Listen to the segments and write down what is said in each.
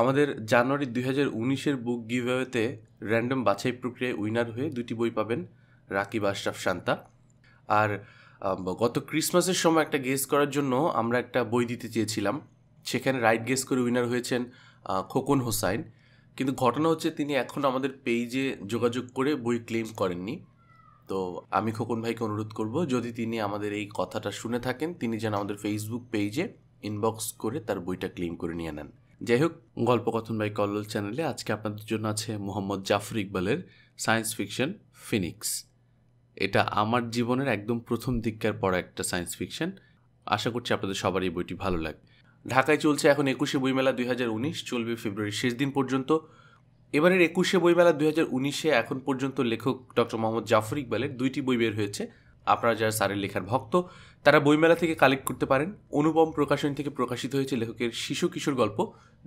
আমাদের জানুয়ারি দুই হাজার উনিশের বুক গিভওয়েতে র্যান্ডম বাছাই প্রক্রিয়ায় উইনার হয়ে দুটি বই পাবেন রাকিব আশরাফ শান্তা আর গত ক্রিসমাসের সময় একটা গেস করার জন্য আমরা একটা বই দিতে চেয়েছিলাম সেখানে রাইট গেস করে উইনার হয়েছেন খোকন হোসাইন কিন্তু ঘটনা হচ্ছে তিনি এখন আমাদের পেজে যোগাযোগ করে বই ক্লেম করেননি তো আমি খোকন ভাইকে অনুরোধ করব যদি তিনি আমাদের এই কথাটা শুনে থাকেন তিনি যেন আমাদের ফেসবুক পেজে ইনবক্স করে তার বইটা ক্লেম করে নিয়ে নেন যাই হোক গল্পকথন বাই কল্লোল চ্যানেলে আজকে আপনাদের জন্য আছে মোহাম্মদ জাফর ইকবালের সায়েন্স ফিকশন ফিনিক্স এটা আমার জীবনের একদম প্রথম দিককার পড়া একটা সায়েন্স ফিকশন আশা করছি আপনাদের সবার এই বইটি ভালো লাগবে ঢাকায় চলছে এখন একুশে বইমেলা দুই হাজার উনিশ চলবে ফেব্রুয়ারির শেষ দিন পর্যন্ত এবারের একুশে বইমেলা দুই হাজার উনিশে এখন পর্যন্ত লেখক ডক্টর মোহাম্মদ জাফর ইকবালের দুইটি বই বের হয়েছে আপনারা যারা স্যারের লেখার ভক্ত তারা বইমেলা থেকে কালেক্ট করতে পারেন অনুপম প্রকাশন থেকে প্রকাশিত হয়েছে লেখকের শিশু কিশোর গল্প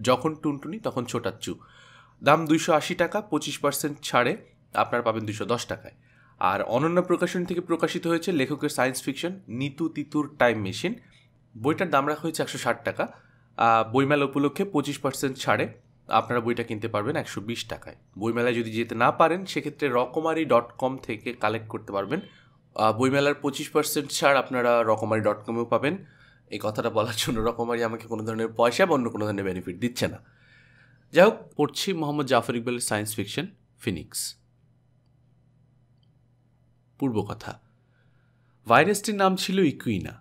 যখন টুনটুনি তখন ছোটাচ্চু দাম দুইশো আশি টাকা পঁচিশ পার্সেন্ট ছাড়ে আপনারা পাবেন দুশো দশ টাকায় আর অনন্যা প্রকাশন থেকে প্রকাশিত হয়েছে লেখকের সায়েন্স ফিকশন নিতু তিতুর টাইম মেশিন বইটার দাম রাখা হয়েছে একশো ষাট টাকা বইমেলা উপলক্ষে পঁচিশ পার্সেন্ট ছাড়ে আপনারা বইটা কিনতে পারবেন একশো বিশ টাকায় বইমেলায় যদি যেতে না পারেন সেক্ষেত্রে রকমারি ডট কম থেকে কালেক্ট করতে পারবেন বইমেলার পঁচিশ পার্সেন্ট ছাড় আপনারা রকমারি ডট কমেও পাবেন এই কথাটা বলার জন্য রকমারি আমাকে কোনো ধরনের পয়সা বা অন্য কোনো ধরনের বেনিফিট দিচ্ছে না যাই হোক পড়ছি মোহাম্মদ জাফর ইকবালের সায়েন্স ফিকশন ফিনিক্স পূর্বকথা ভাইরাসটির নাম ছিল ইকুইনা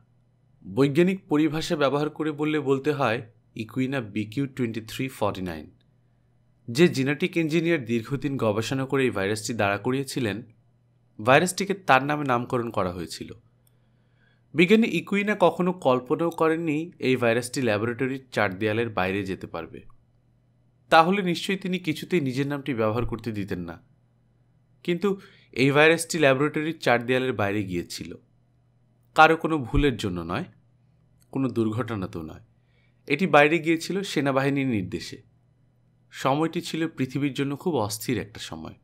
বৈজ্ঞানিক পরিভাষা ব্যবহার করে বললে বলতে হয় ইকুইনা BQ twenty three forty nine যে জিনাটিক ইঞ্জিনিয়ার দীর্ঘদিন গবেষণা করে এই ভাইরাসটি দাঁড়া করিয়েছিলেন ভাইরাসটিকে তার নামে নামকরণ করা হয়েছিল বিজ্ঞানী ইকুইনা কখনো কল্পনাও করেননি এই ভাইরাসটি ল্যাবরেটরির চার দেয়ালের বাইরে যেতে পারবে তাহলে নিশ্চয়ই তিনি কিছুতেই নিজের নামটি ব্যবহার করতে দিতেন না কিন্তু এই ভাইরাসটি ল্যাবরেটরির চার দেয়ালের বাইরে গিয়েছিল কারো কোনো ভুলের জন্য নয় কোনো দুর্ঘটনা তো নয় এটি বাইরে গিয়েছিল সেনাবাহিনীর নির্দেশে সময়টি ছিল পৃথিবীর জন্য খুব অস্থির একটা সময়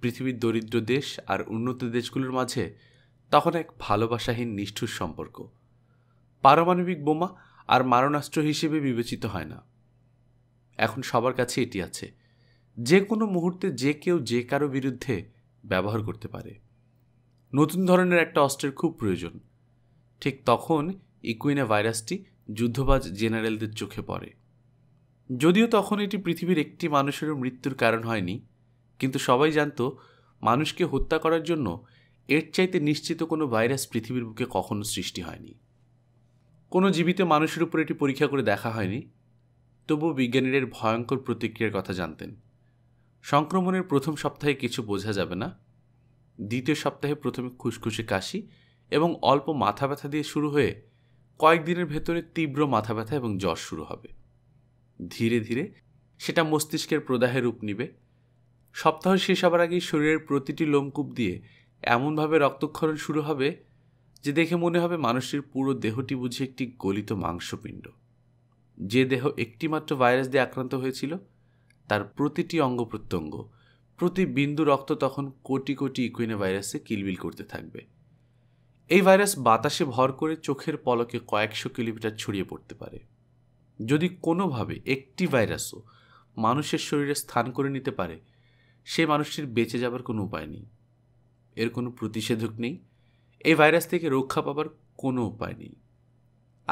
পৃথিবীর দরিদ্র দেশ আর উন্নত দেশগুলোর মাঝে তখন এক ভালোবাসাহীন নিষ্ঠুর সম্পর্ক পারমাণবিক বোমা আর মারণাস্ত্র হিসেবে বিবেচিত হয় না এখন সবার কাছে এটি আছে যে কোনো মুহূর্তে যে কেউ যে কারো বিরুদ্ধে ব্যবহার করতে পারে নতুন ধরনের একটা অস্ত্রের খুব প্রয়োজন ঠিক তখন ইকুইনা ভাইরাসটি যুদ্ধবাজ জেনারেলদের চোখে পড়ে যদিও তখন এটি পৃথিবীর একটি মানুষেরও মৃত্যুর কারণ হয়নি কিন্তু সবাই জানত মানুষকে হত্যা করার জন্য এর চাইতে নিশ্চিত কোনো ভাইরাস পৃথিবীর বুকে কখনো সৃষ্টি হয়নি কোনো জীবিত মানুষের উপর এটি পরীক্ষা করে দেখা হয়নি তবুও বিজ্ঞানীদের ভয়ঙ্কর প্রতিক্রিয়ার কথা জানতেন সংক্রমণের প্রথম সপ্তাহে কিছু বোঝা যাবে না দ্বিতীয় সপ্তাহে প্রথমে খুশখুশি কাশি এবং অল্প মাথা ব্যথা দিয়ে শুরু হয়ে কয়েকদিনের ভেতরে তীব্র মাথা ব্যথা এবং জ্বর শুরু হবে ধীরে ধীরে সেটা মস্তিষ্কের প্রদাহে রূপ নিবে সপ্তাহ শেষ হবার আগেই শরীরের প্রতিটি লোমকূপ দিয়ে এমনভাবে রক্তক্ষরণ শুরু হবে যে দেখে মনে হবে মানুষের পুরো দেহটি বুঝে একটি গলিত মাংসপিণ্ড যে দেহ একটিমাত্র ভাইরাস দিয়ে আক্রান্ত হয়েছিল তার প্রতিটি অঙ্গ প্রত্যঙ্গ প্রতি বিন্দু রক্ত তখন কোটি কোটি ইকুইনে ভাইরাসে কিলবিল করতে থাকবে এই ভাইরাস বাতাসে ভর করে চোখের পলকে কয়েকশো কিলোমিটার ছড়িয়ে পড়তে পারে যদি কোনোভাবে একটি ভাইরাসও মানুষের শরীরে স্থান করে নিতে পারে সে মানুষটির বেঁচে যাবার কোনো উপায় নেই এর কোনো প্রতিষেধক নেই এই ভাইরাস থেকে রক্ষা পাবার কোনো উপায় নেই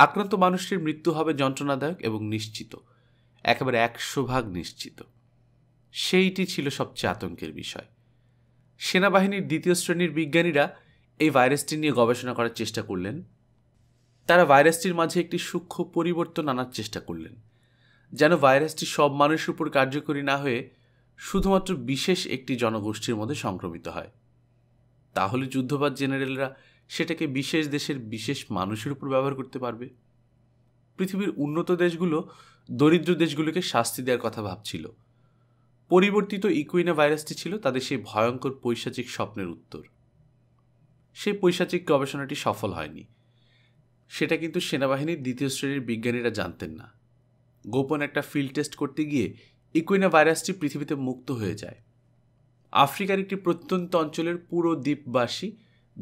আক্রান্ত মানুষটির মৃত্যু হবে যন্ত্রণাদায়ক এবং নিশ্চিত একেবারে একশো ভাগ নিশ্চিত সেইটি ছিল সবচেয়ে আতঙ্কের বিষয় সেনাবাহিনীর দ্বিতীয় শ্রেণীর বিজ্ঞানীরা এই ভাইরাসটি নিয়ে গবেষণা করার চেষ্টা করলেন তারা ভাইরাসটির মাঝে একটি সূক্ষ্ম পরিবর্তন আনার চেষ্টা করলেন যেন ভাইরাসটি সব মানুষের উপর কার্যকরী না হয়ে শুধুমাত্র বিশেষ একটি জনগোষ্ঠীর মধ্যে সংক্রমিত হয় তাহলে যুদ্ধবাদ জেনারেলরা সেটাকে বিশেষ দেশের বিশেষ মানুষের উপর ব্যবহার করতে পারবে পৃথিবীর উন্নত দেশগুলো দরিদ্র দেশগুলোকে শাস্তি দেওয়ার কথা ভাবছিল পরিবর্তিত ইকুইনা ভাইরাসটি ছিল তাদের সেই ভয়ঙ্কর পৈশাচিক স্বপ্নের উত্তর সেই পৈশাচিক গবেষণাটি সফল হয়নি সেটা কিন্তু সেনাবাহিনীর দ্বিতীয় শ্রেণীর বিজ্ঞানীরা জানতেন না গোপন একটা ফিল্ড টেস্ট করতে গিয়ে ইকুইনা ভাইরাসটি পৃথিবীতে মুক্ত হয়ে যায় আফ্রিকার একটি প্রত্যন্ত অঞ্চলের পুরো দ্বীপবাসী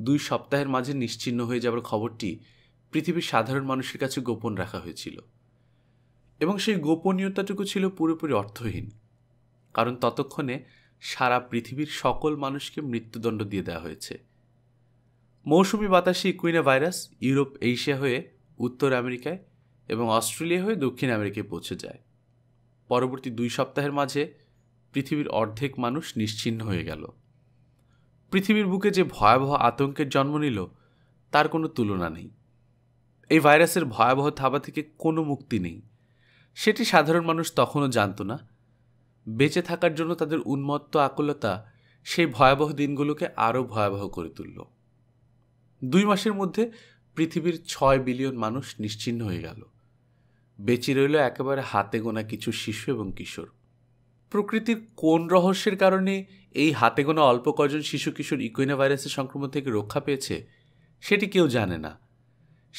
দুই সপ্তাহের মাঝে নিশ্চিন্ন হয়ে যাবার খবরটি পৃথিবীর সাধারণ মানুষের কাছে গোপন রাখা হয়েছিল এবং সেই গোপনীয়তাটুকু ছিল পুরোপুরি অর্থহীন কারণ ততক্ষণে সারা পৃথিবীর সকল মানুষকে মৃত্যুদণ্ড দিয়ে দেওয়া হয়েছে মৌসুমি বাতাসে ইকুইনা ভাইরাস ইউরোপ এশিয়া হয়ে উত্তর আমেরিকায় এবং অস্ট্রেলিয়া হয়ে দক্ষিণ আমেরিকায় পৌঁছে যায় পরবর্তী দুই সপ্তাহের মাঝে পৃথিবীর অর্ধেক মানুষ নিশ্চিহ্ন হয়ে গেল পৃথিবীর বুকে যে ভয়াবহ আতঙ্কের জন্ম নিল তার কোনো তুলনা নেই এই ভাইরাসের ভয়াবহ থাবা থেকে কোনো মুক্তি নেই সেটি সাধারণ মানুষ তখনও জানত না বেঁচে থাকার জন্য তাদের উন্মত্ত আকুলতা সেই ভয়াবহ দিনগুলোকে আরও ভয়াবহ করে তুলল দুই মাসের মধ্যে পৃথিবীর ছয় বিলিয়ন মানুষ নিশ্চিহ্ন হয়ে গেল বেঁচে রইল একেবারে হাতে গোনা কিছু শিশু এবং কিশোর প্রকৃতির কোন রহস্যের কারণে এই হাতে গোনা অল্প কজন শিশু কিশোর ইকুইনা ভাইরাসের সংক্রমণ থেকে রক্ষা পেয়েছে সেটি কেউ জানে না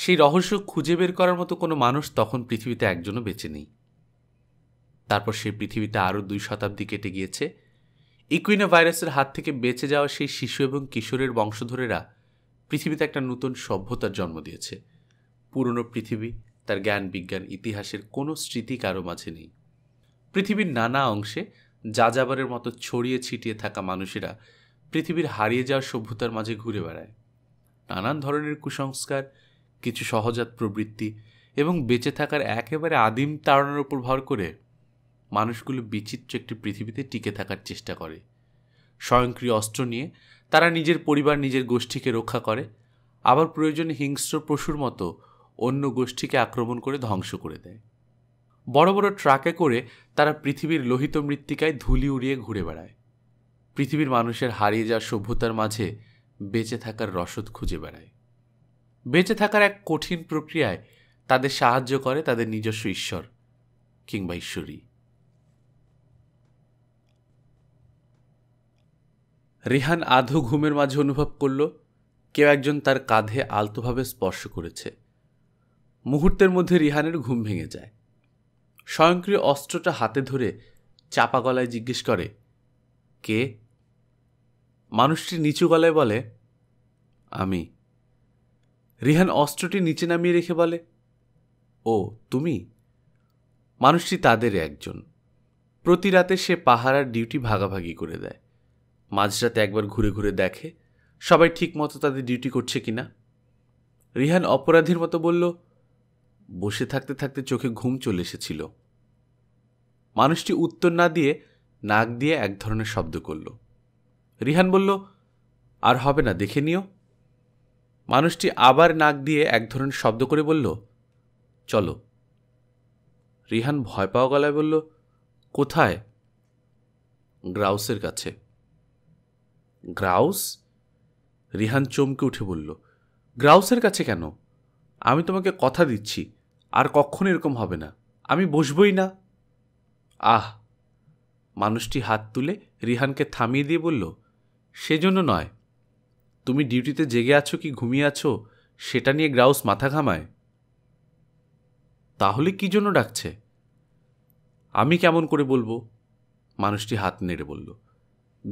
সেই রহস্য খুঁজে বের করার মতো কোনো মানুষ তখন পৃথিবীতে একজনও বেঁচে নেই তারপর সেই পৃথিবীতে আরও দুই শতাব্দী কেটে গিয়েছে ইকুইনা ভাইরাসের হাত থেকে বেঁচে যাওয়া সেই শিশু এবং কিশোরের বংশধরেরা পৃথিবীতে একটা নতুন সভ্যতার জন্ম দিয়েছে পুরনো পৃথিবী তার জ্ঞান বিজ্ঞান ইতিহাসের কোনো স্মৃতি কারো মাঝে নেই পৃথিবীর নানা অংশে যাযাবরের মতো ছড়িয়ে ছিটিয়ে থাকা মানুষেরা পৃথিবীর হারিয়ে যাওয়ার সভ্যতার মাঝে ঘুরে বেড়ায় নানান ধরনের কুসংস্কার কিছু সহজাত প্রবৃত্তি এবং বেঁচে থাকার একেবারে আদিম তাড়ানোর উপর ভর করে মানুষগুলো বিচিত্র একটি পৃথিবীতে টিকে থাকার চেষ্টা করে স্বয়ংক্রিয় অস্ত্র নিয়ে তারা নিজের পরিবার নিজের গোষ্ঠীকে রক্ষা করে আবার প্রয়োজনে হিংস্র পশুর মতো অন্য গোষ্ঠীকে আক্রমণ করে ধ্বংস করে দেয় বড় বড় ট্রাকে করে তারা পৃথিবীর লোহিত মৃত্তিকায় ধুলি উড়িয়ে ঘুরে বেড়ায় পৃথিবীর মানুষের হারিয়ে যাওয়া সভ্যতার মাঝে বেঁচে থাকার রসদ খুঁজে বেড়ায় বেঁচে থাকার এক কঠিন প্রক্রিয়ায় তাদের সাহায্য করে তাদের নিজস্ব ঈশ্বর কিংবা ঈশ্বরী রিহান আধো ঘুমের মাঝে অনুভব করল কেউ একজন তার কাঁধে আলতোভাবে স্পর্শ করেছে মুহূর্তের মধ্যে রিহানের ঘুম ভেঙে যায় স্বয়ংক্রিয় অস্ত্রটা হাতে ধরে চাপা গলায় জিজ্ঞেস করে কে মানুষটি নিচু গলায় বলে আমি রিহান অস্ত্রটি নিচে নামিয়ে রেখে বলে ও তুমি মানুষটি তাদের একজন প্রতি রাতে সে পাহারার ডিউটি ভাগাভাগি করে দেয় মাঝরাতে একবার ঘুরে ঘুরে দেখে সবাই ঠিকমতো তাদের ডিউটি করছে কিনা রিহান অপরাধীর মতো বলল বসে থাকতে থাকতে চোখে ঘুম চলে এসেছিল মানুষটি উত্তর না দিয়ে নাক দিয়ে এক ধরনের শব্দ করল রিহান বলল আর হবে না দেখে নিও মানুষটি আবার নাক দিয়ে এক ধরনের শব্দ করে বলল চলো রিহান ভয় পাওয়া গলায় বলল কোথায় গ্রাউসের কাছে গ্রাউস রিহান চমকে উঠে বলল গ্রাউসের কাছে কেন আমি তোমাকে কথা দিচ্ছি আর কখনো এরকম হবে না আমি বসবই না আহ মানুষটি হাত তুলে রিহানকে থামিয়ে দিয়ে বলল সেজন্য নয় তুমি ডিউটিতে জেগে আছো কি ঘুমিয়ে আছো সেটা নিয়ে গ্রাউস মাথা ঘামায় তাহলে কি জন্য ডাকছে আমি কেমন করে বলবো মানুষটি হাত নেড়ে বলল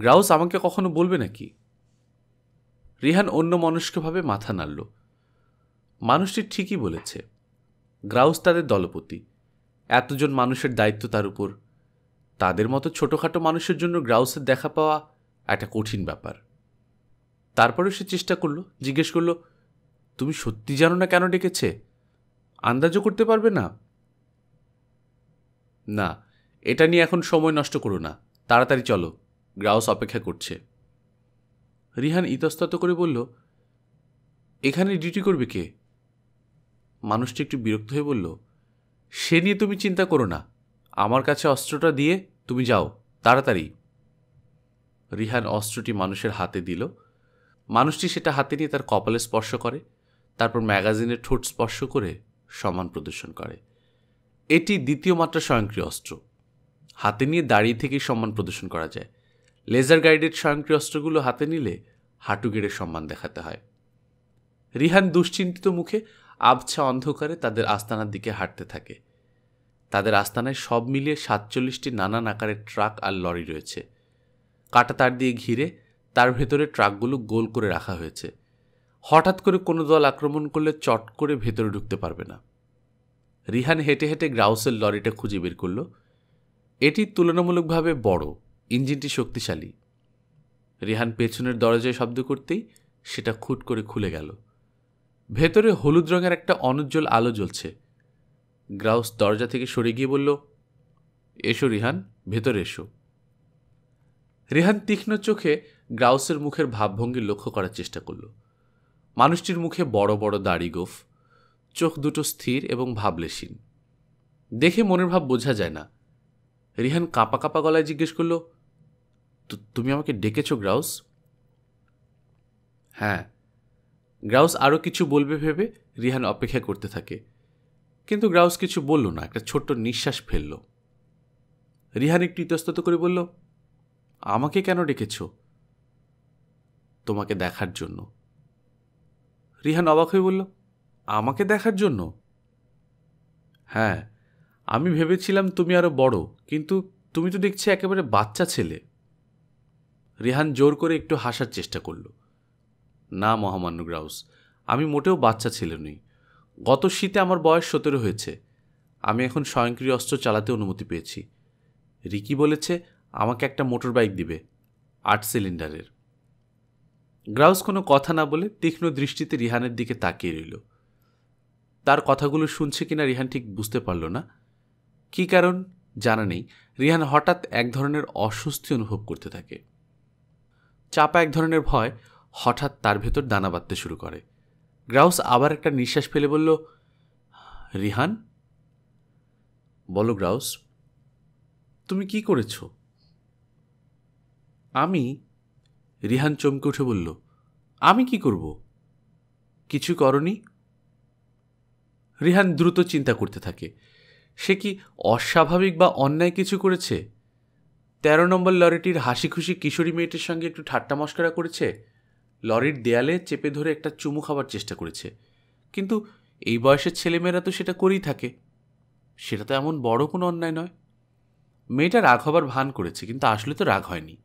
গ্রাউস আমাকে কখনো বলবে নাকি রিহান অন্য ভাবে মাথা নাড়ল মানুষটি ঠিকই বলেছে গ্রাউস তাদের দলপতি এতজন মানুষের দায়িত্ব তার উপর তাদের মতো ছোটোখাটো মানুষের জন্য গ্রাউসের দেখা পাওয়া একটা কঠিন ব্যাপার তারপরে সে চেষ্টা করলো জিজ্ঞেস করলো তুমি সত্যি জানো না কেন ডেকেছে আন্দাজও করতে পারবে না না এটা নিয়ে এখন সময় নষ্ট করো না তাড়াতাড়ি চলো গ্রাউস অপেক্ষা করছে রিহান ইতস্তত করে বলল এখানে ডিউটি করবে কে মানুষটি একটু বিরক্ত হয়ে বলল সে নিয়ে তুমি চিন্তা করো না আমার কাছে অস্ত্রটা দিয়ে তুমি যাও তাড়াতাড়ি রিহান অস্ত্রটি মানুষের হাতে দিল মানুষটি সেটা হাতে নিয়ে তার কপালে স্পর্শ করে তারপর ম্যাগাজিনের ঠোঁট স্পর্শ করে সমান প্রদর্শন করে এটি দ্বিতীয় মাত্রা স্বয়ংক্রিয় অস্ত্র হাতে নিয়ে দাঁড়িয়ে থেকেই সম্মান প্রদর্শন করা যায় লেজার গাইডেড স্বয়ংক্রিয় অস্ত্রগুলো হাতে নিলে হাঁটু গেড়ে সম্মান দেখাতে হয় রিহান দুশ্চিন্তিত মুখে আবছা অন্ধকারে তাদের আস্তানার দিকে হাঁটতে থাকে তাদের আস্তানায় সব মিলিয়ে সাতচল্লিশটি নানান আকারের ট্রাক আর লরি রয়েছে কাটা তার দিয়ে ঘিরে তার ভেতরে ট্রাকগুলো গোল করে রাখা হয়েছে হঠাৎ করে কোনো দল আক্রমণ করলে চট করে ভেতরে ঢুকতে পারবে না রিহান হেঁটে হেঁটে গ্রাউসের লরিটা খুঁজে বের করল এটি তুলনামূলকভাবে বড় ইঞ্জিনটি শক্তিশালী রিহান পেছনের দরজায় শব্দ করতেই সেটা খুট করে খুলে গেল ভেতরে হলুদ রঙের একটা অনুজ্জ্বল আলো জ্বলছে গ্রাউস দরজা থেকে সরে গিয়ে বলল এসো রিহান ভেতরে এসো রিহান তীক্ষ্ণ চোখে গ্রাউসের মুখের ভাবভঙ্গি লক্ষ্য করার চেষ্টা করল মানুষটির মুখে বড় বড় দাড়ি গোফ চোখ দুটো স্থির এবং ভাবলেশীন দেখে মনের ভাব বোঝা যায় না রিহান কাঁপা কাঁপা গলায় জিজ্ঞেস করল তুমি আমাকে ডেকেছ গ্রাউস হ্যাঁ গ্রাউস আরও কিছু বলবে ভেবে রিহান অপেক্ষা করতে থাকে কিন্তু গ্রাউস কিছু বলল না একটা ছোট্ট নিঃশ্বাস ফেলল রিহান একটু ইতস্তত করে বলল আমাকে কেন ডেকেছ তোমাকে দেখার জন্য রিহান অবাক হয়ে বলল আমাকে দেখার জন্য হ্যাঁ আমি ভেবেছিলাম তুমি আরও বড় কিন্তু তুমি তো দেখছি একেবারে বাচ্চা ছেলে রিহান জোর করে একটু হাসার চেষ্টা করলো না মহামান্য গ্রাউস আমি মোটেও বাচ্চা ছেলে নই গত শীতে আমার বয়স সতেরো হয়েছে আমি এখন স্বয়ংক্রিয় অস্ত্র চালাতে অনুমতি পেয়েছি রিকি বলেছে আমাকে একটা মোটর বাইক দিবে আট সিলিন্ডারের গ্রাউস কোনো কথা না বলে তীক্ষ্ণ দৃষ্টিতে রিহানের দিকে তাকিয়ে রইল তার কথাগুলো শুনছে কিনা রিহান ঠিক বুঝতে পারল না কি কারণ জানা নেই রিহান হঠাৎ এক ধরনের অস্বস্তি অনুভব করতে থাকে চাপা এক ধরনের ভয় হঠাৎ তার ভেতর দানা বাঁধতে শুরু করে গ্রাউস আবার একটা নিঃশ্বাস ফেলে বলল রিহান বলো গ্রাউস তুমি কি করেছ আমি রিহান চমকে উঠে বলল আমি কি করব কিছু করনি রিহান দ্রুত চিন্তা করতে থাকে সে কি অস্বাভাবিক বা অন্যায় কিছু করেছে তেরো নম্বর লরিটির হাসি খুশি কিশোরী মেয়েটির সঙ্গে একটু ঠাট্টা মস্করা করেছে লরির দেয়ালে চেপে ধরে একটা চুমু খাবার চেষ্টা করেছে কিন্তু এই বয়সের ছেলেমেয়েরা তো সেটা করেই থাকে সেটা তো এমন বড় কোনো অন্যায় নয় মেয়েটা রাগ হবার ভান করেছে কিন্তু আসলে তো রাগ হয়নি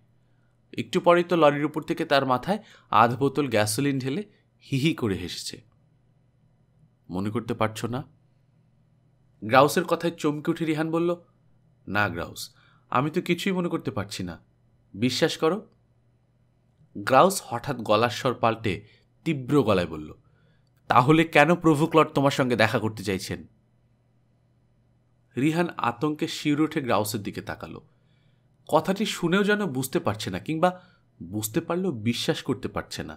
একটু পরেই তো লরির উপর থেকে তার মাথায় আধ বোতল গ্যাসোলিন ঢেলে হিহি করে হেসেছে মনে করতে পারছো না গ্রাউসের কথায় চমকে উঠে রিহান বলল না গ্রাউস আমি তো কিছুই মনে করতে পারছি না বিশ্বাস করো গ্রাউস হঠাৎ গলার স্বর পাল্টে তীব্র গলায় বলল তাহলে কেন প্রভু ক্লট তোমার সঙ্গে দেখা করতে চাইছেন রিহান আতঙ্কে শিউর উঠে গ্রাউসের দিকে তাকালো কথাটি শুনেও যেন বুঝতে পারছে না কিংবা বুঝতে পারলেও বিশ্বাস করতে পারছে না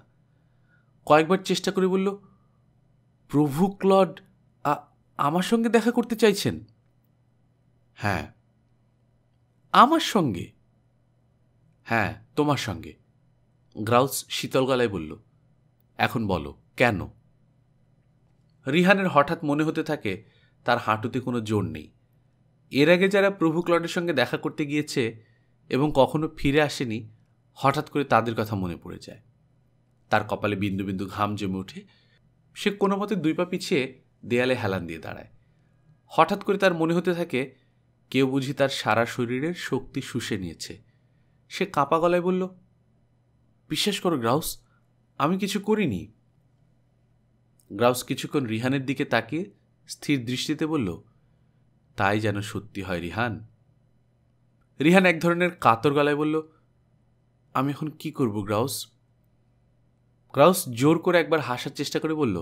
কয়েকবার চেষ্টা করে বলল প্রভু ক্লড আমার সঙ্গে দেখা করতে চাইছেন হ্যাঁ আমার সঙ্গে হ্যাঁ তোমার সঙ্গে গ্রাউস শীতল গলায় বলল এখন বলো কেন রিহানের হঠাৎ মনে হতে থাকে তার হাঁটুতে কোনো জোর নেই এর আগে যারা প্রভু ক্লডের সঙ্গে দেখা করতে গিয়েছে এবং কখনো ফিরে আসেনি হঠাৎ করে তাদের কথা মনে পড়ে যায় তার কপালে বিন্দু বিন্দু ঘাম জমে ওঠে সে কোনো মতে দুই পা পিছিয়ে দেয়ালে হেলান দিয়ে দাঁড়ায় হঠাৎ করে তার মনে হতে থাকে কেউ বুঝি তার সারা শরীরের শক্তি শুষে নিয়েছে সে কাঁপা গলায় বলল বিশ্বাস করো গ্রাউস আমি কিছু করিনি গ্রাউস কিছুক্ষণ রিহানের দিকে তাকে স্থির দৃষ্টিতে বলল তাই যেন সত্যি হয় রিহান রিহান এক ধরনের কাতর গলায় বলল আমি এখন কি করব গ্রাউস গ্রাউস জোর করে একবার হাসার চেষ্টা করে বলল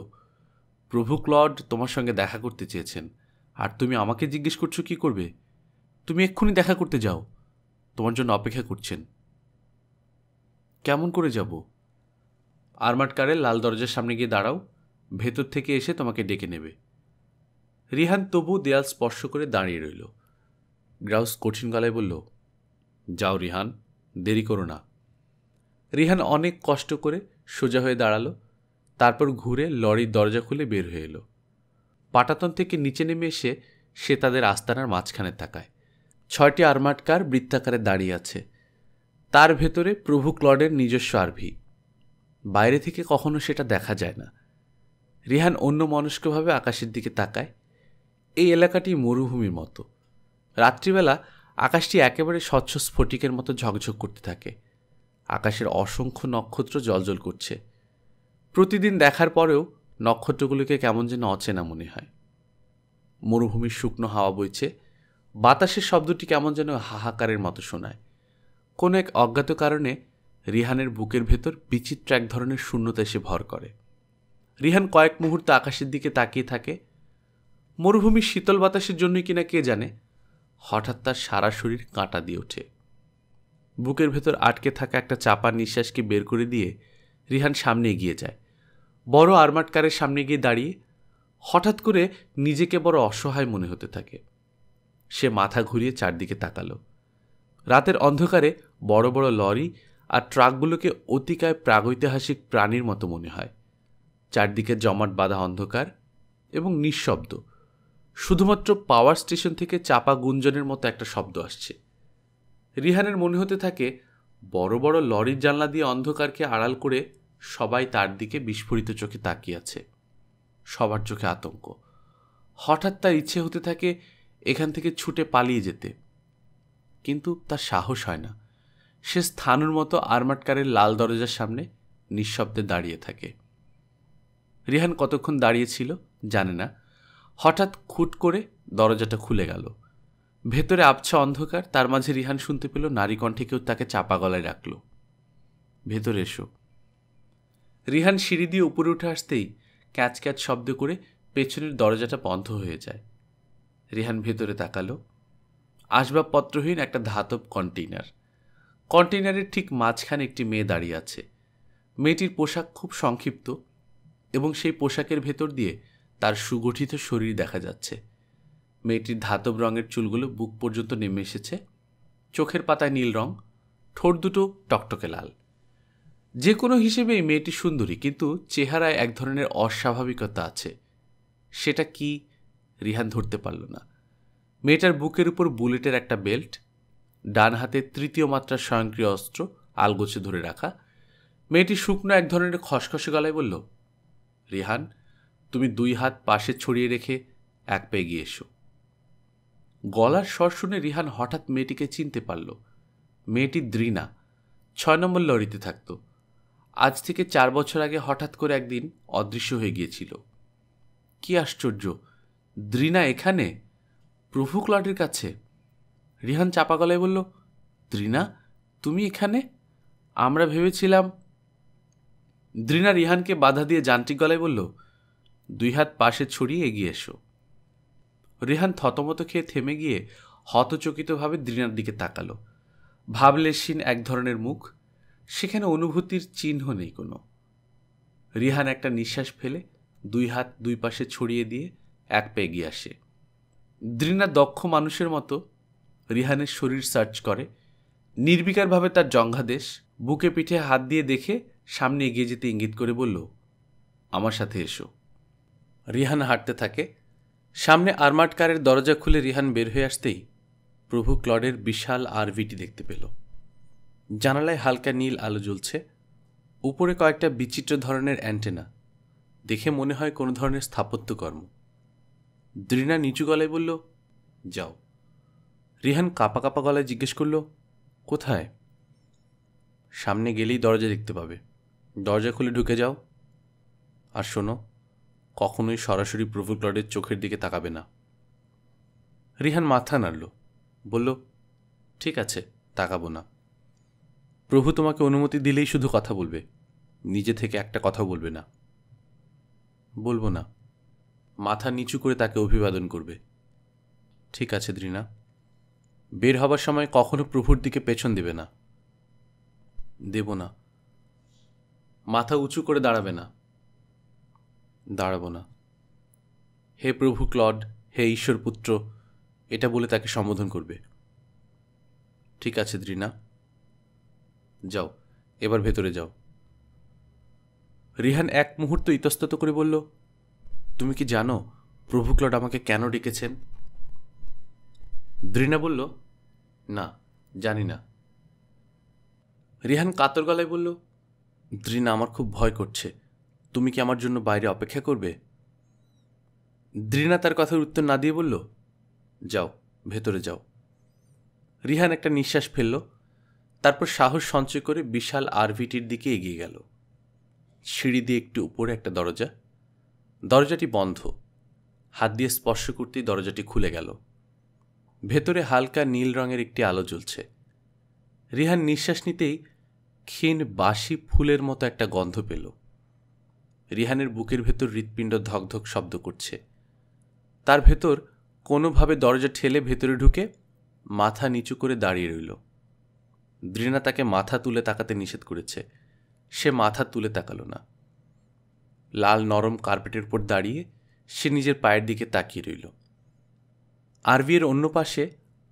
প্রভু ক্লড তোমার সঙ্গে দেখা করতে চেয়েছেন আর তুমি আমাকে জিজ্ঞেস করছো কি করবে তুমি এক্ষুনি দেখা করতে যাও তোমার জন্য অপেক্ষা করছেন কেমন করে যাব আরমাট কারের লাল দরজার সামনে গিয়ে দাঁড়াও ভেতর থেকে এসে তোমাকে ডেকে নেবে রিহান তবু দেয়াল স্পর্শ করে দাঁড়িয়ে রইল গ্রাউস কঠিন গলায় বলল যাও রিহান দেরি করো না রিহান অনেক কষ্ট করে সোজা হয়ে দাঁড়ালো তারপর ঘুরে লরির দরজা খুলে বের হয়ে এলো পাটাতন থেকে নিচে নেমে এসে সে তাদের আস্তানার মাঝখানে থাকায় ছয়টি আর্মাটকার বৃত্তাকারে দাঁড়িয়ে আছে তার ভেতরে প্রভু ক্লডের নিজস্ব আরভি বাইরে থেকে কখনো সেটা দেখা যায় না রিহান অন্য মনস্কভাবে আকাশের দিকে তাকায় এই এলাকাটি মরুভূমির মতো রাত্রিবেলা আকাশটি একেবারে স্বচ্ছ স্ফটিকের মতো ঝকঝক করতে থাকে আকাশের অসংখ্য নক্ষত্র জলজল করছে প্রতিদিন দেখার পরেও নক্ষত্রগুলোকে কেমন যেন অচেনা মনে হয় মরুভূমির শুকনো হাওয়া বইছে বাতাসের শব্দটি কেমন যেন হাহাকারের মতো শোনায় কোনো এক অজ্ঞাত কারণে রিহানের বুকের ভেতর বিচিত্র এক ধরনের শূন্যতা এসে ভর করে রিহান কয়েক মুহূর্ত আকাশের দিকে তাকিয়ে থাকে মরুভূমির শীতল বাতাসের জন্যই কিনা কে জানে হঠাৎ তার সারা শরীর কাঁটা দিয়ে ওঠে বুকের ভেতর আটকে থাকা একটা চাপা নিঃশ্বাসকে বের করে দিয়ে রিহান সামনে এগিয়ে যায় বড় আর্মাটকারের সামনে গিয়ে দাঁড়িয়ে হঠাৎ করে নিজেকে বড় অসহায় মনে হতে থাকে সে মাথা ঘুরিয়ে চারদিকে তাকালো রাতের অন্ধকারে বড় বড় লরি আর ট্রাকগুলোকে অতিকায় প্রাগৈতিহাসিক প্রাণীর মতো মনে হয় চারদিকে জমাট বাঁধা অন্ধকার এবং নিঃশব্দ শুধুমাত্র পাওয়ার স্টেশন থেকে চাপা গুঞ্জনের মতো একটা শব্দ আসছে রিহানের মনে হতে থাকে বড় বড় লরির জানলা দিয়ে অন্ধকারকে আড়াল করে সবাই তার দিকে বিস্ফোরিত চোখে তাকিয়ে আছে সবার চোখে আতঙ্ক হঠাৎ তার ইচ্ছে হতে থাকে এখান থেকে ছুটে পালিয়ে যেতে কিন্তু তার সাহস হয় না সে স্থানুর মতো আরমাটকারের লাল দরজার সামনে নিঃশব্দে দাঁড়িয়ে থাকে রিহান কতক্ষণ দাঁড়িয়েছিল জানে না হঠাৎ খুট করে দরজাটা খুলে গেল ভেতরে আবছা অন্ধকার তার মাঝে রিহান শুনতে পেল নারী কণ্ঠে কেউ তাকে চাপা গলায় ডাকল ভেতরে এসো রিহান সিঁড়ি দিয়ে উপরে উঠে আসতেই ক্যাচ ক্যাচ শব্দ করে পেছনের দরজাটা বন্ধ হয়ে যায় রিহান ভেতরে তাকালো আসবাবপত্রহীন একটা ধাতব কন্টেইনার কন্টেনারের ঠিক মাঝখানে একটি মেয়ে দাঁড়িয়ে আছে মেয়েটির পোশাক খুব সংক্ষিপ্ত এবং সেই পোশাকের ভেতর দিয়ে তার সুগঠিত শরীর দেখা যাচ্ছে মেয়েটির ধাতব রঙের চুলগুলো বুক পর্যন্ত নেমে এসেছে চোখের পাতায় নীল রং ঠোঁট দুটো টকটকে লাল যে কোনো হিসেবেই মেয়েটি সুন্দরী কিন্তু চেহারায় এক ধরনের অস্বাভাবিকতা আছে সেটা কি রিহান ধরতে পারল না মেয়েটার বুকের উপর বুলেটের একটা বেল্ট ডান হাতে তৃতীয় মাত্রার স্বয়ংক্রিয় অস্ত্র আলগোছে ধরে রাখা মেয়েটি শুকনো এক ধরনের খসখসে গলায় বলল রিহান তুমি দুই হাত পাশে ছড়িয়ে রেখে এক পেয়ে গিয়ে এসো গলার স্বর শুনে রিহান হঠাৎ মেয়েটিকে চিনতে পারল মেয়েটি দৃণা ছয় নম্বর লরিতে থাকত আজ থেকে চার বছর আগে হঠাৎ করে একদিন অদৃশ্য হয়ে গিয়েছিল কি আশ্চর্য দৃণা এখানে প্রভু ক্লটের কাছে রিহান চাপা গলায় বলল দৃণা তুমি এখানে আমরা ভেবেছিলাম দৃণা রিহানকে বাধা দিয়ে যান্ত্রিক গলায় বলল দুই হাত পাশে ছড়িয়ে এগিয়ে এসো রিহান থতমত খেয়ে থেমে গিয়ে হতচকিতভাবে দৃণার দিকে তাকালো ভাবলেশীন এক ধরনের মুখ সেখানে অনুভূতির চিহ্ন নেই কোনো রিহান একটা নিঃশ্বাস ফেলে দুই হাত দুই পাশে ছড়িয়ে দিয়ে এক পেয়ে এগিয়ে আসে দৃণা দক্ষ মানুষের মতো রিহানের শরীর সার্চ করে নির্বিকারভাবে তার জঙ্ঘাদেশ বুকে পিঠে হাত দিয়ে দেখে সামনে এগিয়ে যেতে ইঙ্গিত করে বলল আমার সাথে এসো রিহান হাঁটতে থাকে সামনে আর্মার্ড কারের দরজা খুলে রিহান বের হয়ে আসতেই প্রভু ক্লডের বিশাল আরভিটি দেখতে পেল জানালায় হালকা নীল আলো জ্বলছে উপরে কয়েকটা বিচিত্র ধরনের অ্যান্টেনা দেখে মনে হয় কোনো ধরনের স্থাপত্যকর্ম দৃণা নিচু গলায় বলল যাও রিহান কাপা কাপা গলায় জিজ্ঞেস করল কোথায় সামনে গেলেই দরজা দেখতে পাবে দরজা খুলে ঢুকে যাও আর শোনো কখনোই সরাসরি প্রভু ক্লডের চোখের দিকে তাকাবে না রিহান মাথা নাড়ল বলল ঠিক আছে তাকাবো না প্রভু তোমাকে অনুমতি দিলেই শুধু কথা বলবে নিজে থেকে একটা কথা বলবে না বলবো না মাথা নিচু করে তাকে অভিবাদন করবে ঠিক আছে দৃণা বের হবার সময় কখনো প্রভুর দিকে পেছন দিবে না দেব না মাথা উঁচু করে দাঁড়াবে না দাঁড়াবো না হে প্রভু ক্লড হে ঈশ্বর পুত্র এটা বলে তাকে সম্বোধন করবে ঠিক আছে দৃণা যাও এবার ভেতরে যাও রিহান এক মুহূর্ত ইতস্তত করে বলল তুমি কি জানো প্রভু ক্লড আমাকে কেন ডেকেছেন দৃণা বলল না জানি না রিহান কাতর গলায় বলল দ্রিনা আমার খুব ভয় করছে তুমি কি আমার জন্য বাইরে অপেক্ষা করবে দ্রিনা তার কথার উত্তর না দিয়ে বলল যাও ভেতরে যাও রিহান একটা নিঃশ্বাস ফেলল তারপর সাহস সঞ্চয় করে বিশাল আরভিটির দিকে এগিয়ে গেল সিঁড়ি দিয়ে একটু উপরে একটা দরজা দরজাটি বন্ধ হাত দিয়ে স্পর্শ করতেই দরজাটি খুলে গেল ভেতরে হালকা নীল রঙের একটি আলো জ্বলছে রিহান নিঃশ্বাস নিতেই ক্ষীণ বাসি ফুলের মতো একটা গন্ধ পেল রিহানের বুকের ভেতর হৃৎপিণ্ড ধকধক শব্দ করছে তার ভেতর কোনোভাবে দরজা ঠেলে ভেতরে ঢুকে মাথা নিচু করে দাঁড়িয়ে রইল দৃণা তাকে মাথা তুলে তাকাতে নিষেধ করেছে সে মাথা তুলে তাকালো না লাল নরম কার্পেটের উপর দাঁড়িয়ে সে নিজের পায়ের দিকে তাকিয়ে রইল আরভির অন্য পাশে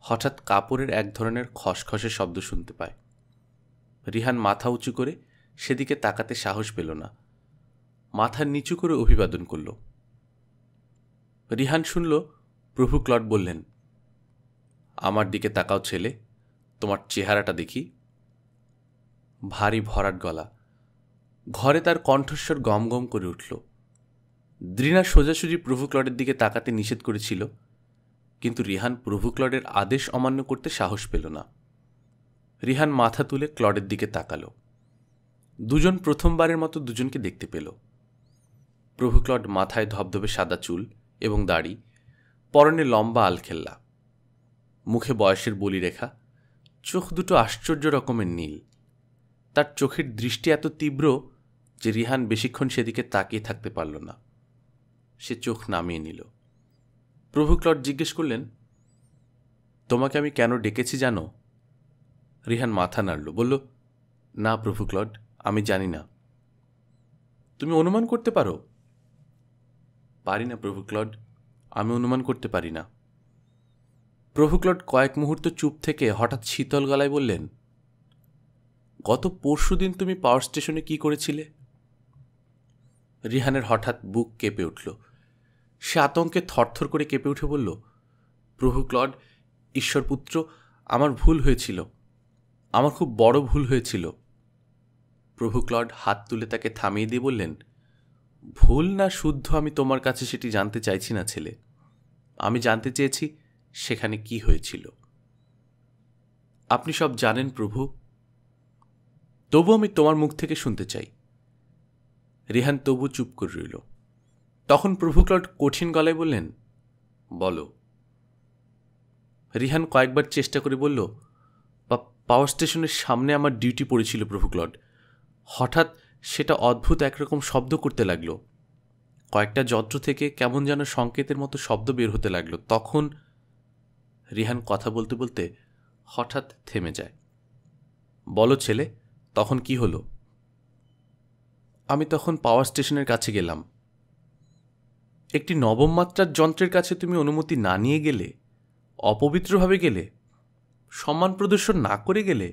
হঠাৎ কাপড়ের এক ধরনের খসখসে শব্দ শুনতে পায় রিহান মাথা উঁচু করে সেদিকে তাকাতে সাহস পেল না মাথা নিচু করে অভিবাদন করল রিহান শুনল প্রভু ক্লট বললেন আমার দিকে তাকাও ছেলে তোমার চেহারাটা দেখি ভারী ভরাট গলা ঘরে তার কণ্ঠস্বর গম গম করে উঠল দৃণা সোজাসুজি প্রভু ক্লটের দিকে তাকাতে নিষেধ করেছিল কিন্তু রিহান প্রভু ক্লডের আদেশ অমান্য করতে সাহস পেল না রিহান মাথা তুলে ক্লডের দিকে তাকালো দুজন প্রথমবারের মতো দুজনকে দেখতে পেল প্রভু ক্লড মাথায় ধবধবে সাদা চুল এবং দাড়ি পরনে লম্বা আলখেল্লা মুখে বয়সের বলিরেখা চোখ দুটো আশ্চর্য রকমের নীল তার চোখের দৃষ্টি এত তীব্র যে রিহান বেশিক্ষণ সেদিকে তাকিয়ে থাকতে পারল না সে চোখ নামিয়ে নিল প্রভু ক্লট জিজ্ঞেস করলেন তোমাকে আমি কেন ডেকেছি জানো রিহান মাথা নাড়ল বলল না প্রভু ক্লট আমি জানি না তুমি অনুমান করতে পারো পারি না প্রভু ক্লট আমি অনুমান করতে পারি না প্রভু ক্লট কয়েক মুহূর্ত চুপ থেকে হঠাৎ শীতল গলায় বললেন গত পরশু দিন তুমি পাওয়ার স্টেশনে কি করেছিলে রিহানের হঠাৎ বুক কেঁপে উঠল সে আতঙ্কে থরথর করে কেঁপে উঠে বলল প্রভু ক্লড ঈশ্বরপুত্র আমার ভুল হয়েছিল আমার খুব বড় ভুল হয়েছিল প্রভু ক্লড হাত তুলে তাকে থামিয়ে দিয়ে বললেন ভুল না শুদ্ধ আমি তোমার কাছে সেটি জানতে চাইছি না ছেলে আমি জানতে চেয়েছি সেখানে কি হয়েছিল আপনি সব জানেন প্রভু তবু আমি তোমার মুখ থেকে শুনতে চাই রেহান তবু চুপ করে রইল তখন প্রভু ক্লড কঠিন গলায় বললেন বলো রিহান কয়েকবার চেষ্টা করে বলল পাওয়ার স্টেশনের সামনে আমার ডিউটি পড়েছিল প্রভু ক্লড হঠাৎ সেটা অদ্ভুত একরকম শব্দ করতে লাগলো কয়েকটা যন্ত্র থেকে কেমন যেন সংকেতের মতো শব্দ বের হতে লাগলো তখন রিহান কথা বলতে বলতে হঠাৎ থেমে যায় বলো ছেলে তখন কি হলো আমি তখন পাওয়ার স্টেশনের কাছে গেলাম একটি নবম মাত্রার যন্ত্রের কাছে তুমি অনুমতি না নিয়ে গেলে অপবিত্রভাবে গেলে সম্মান প্রদর্শন না করে গেলে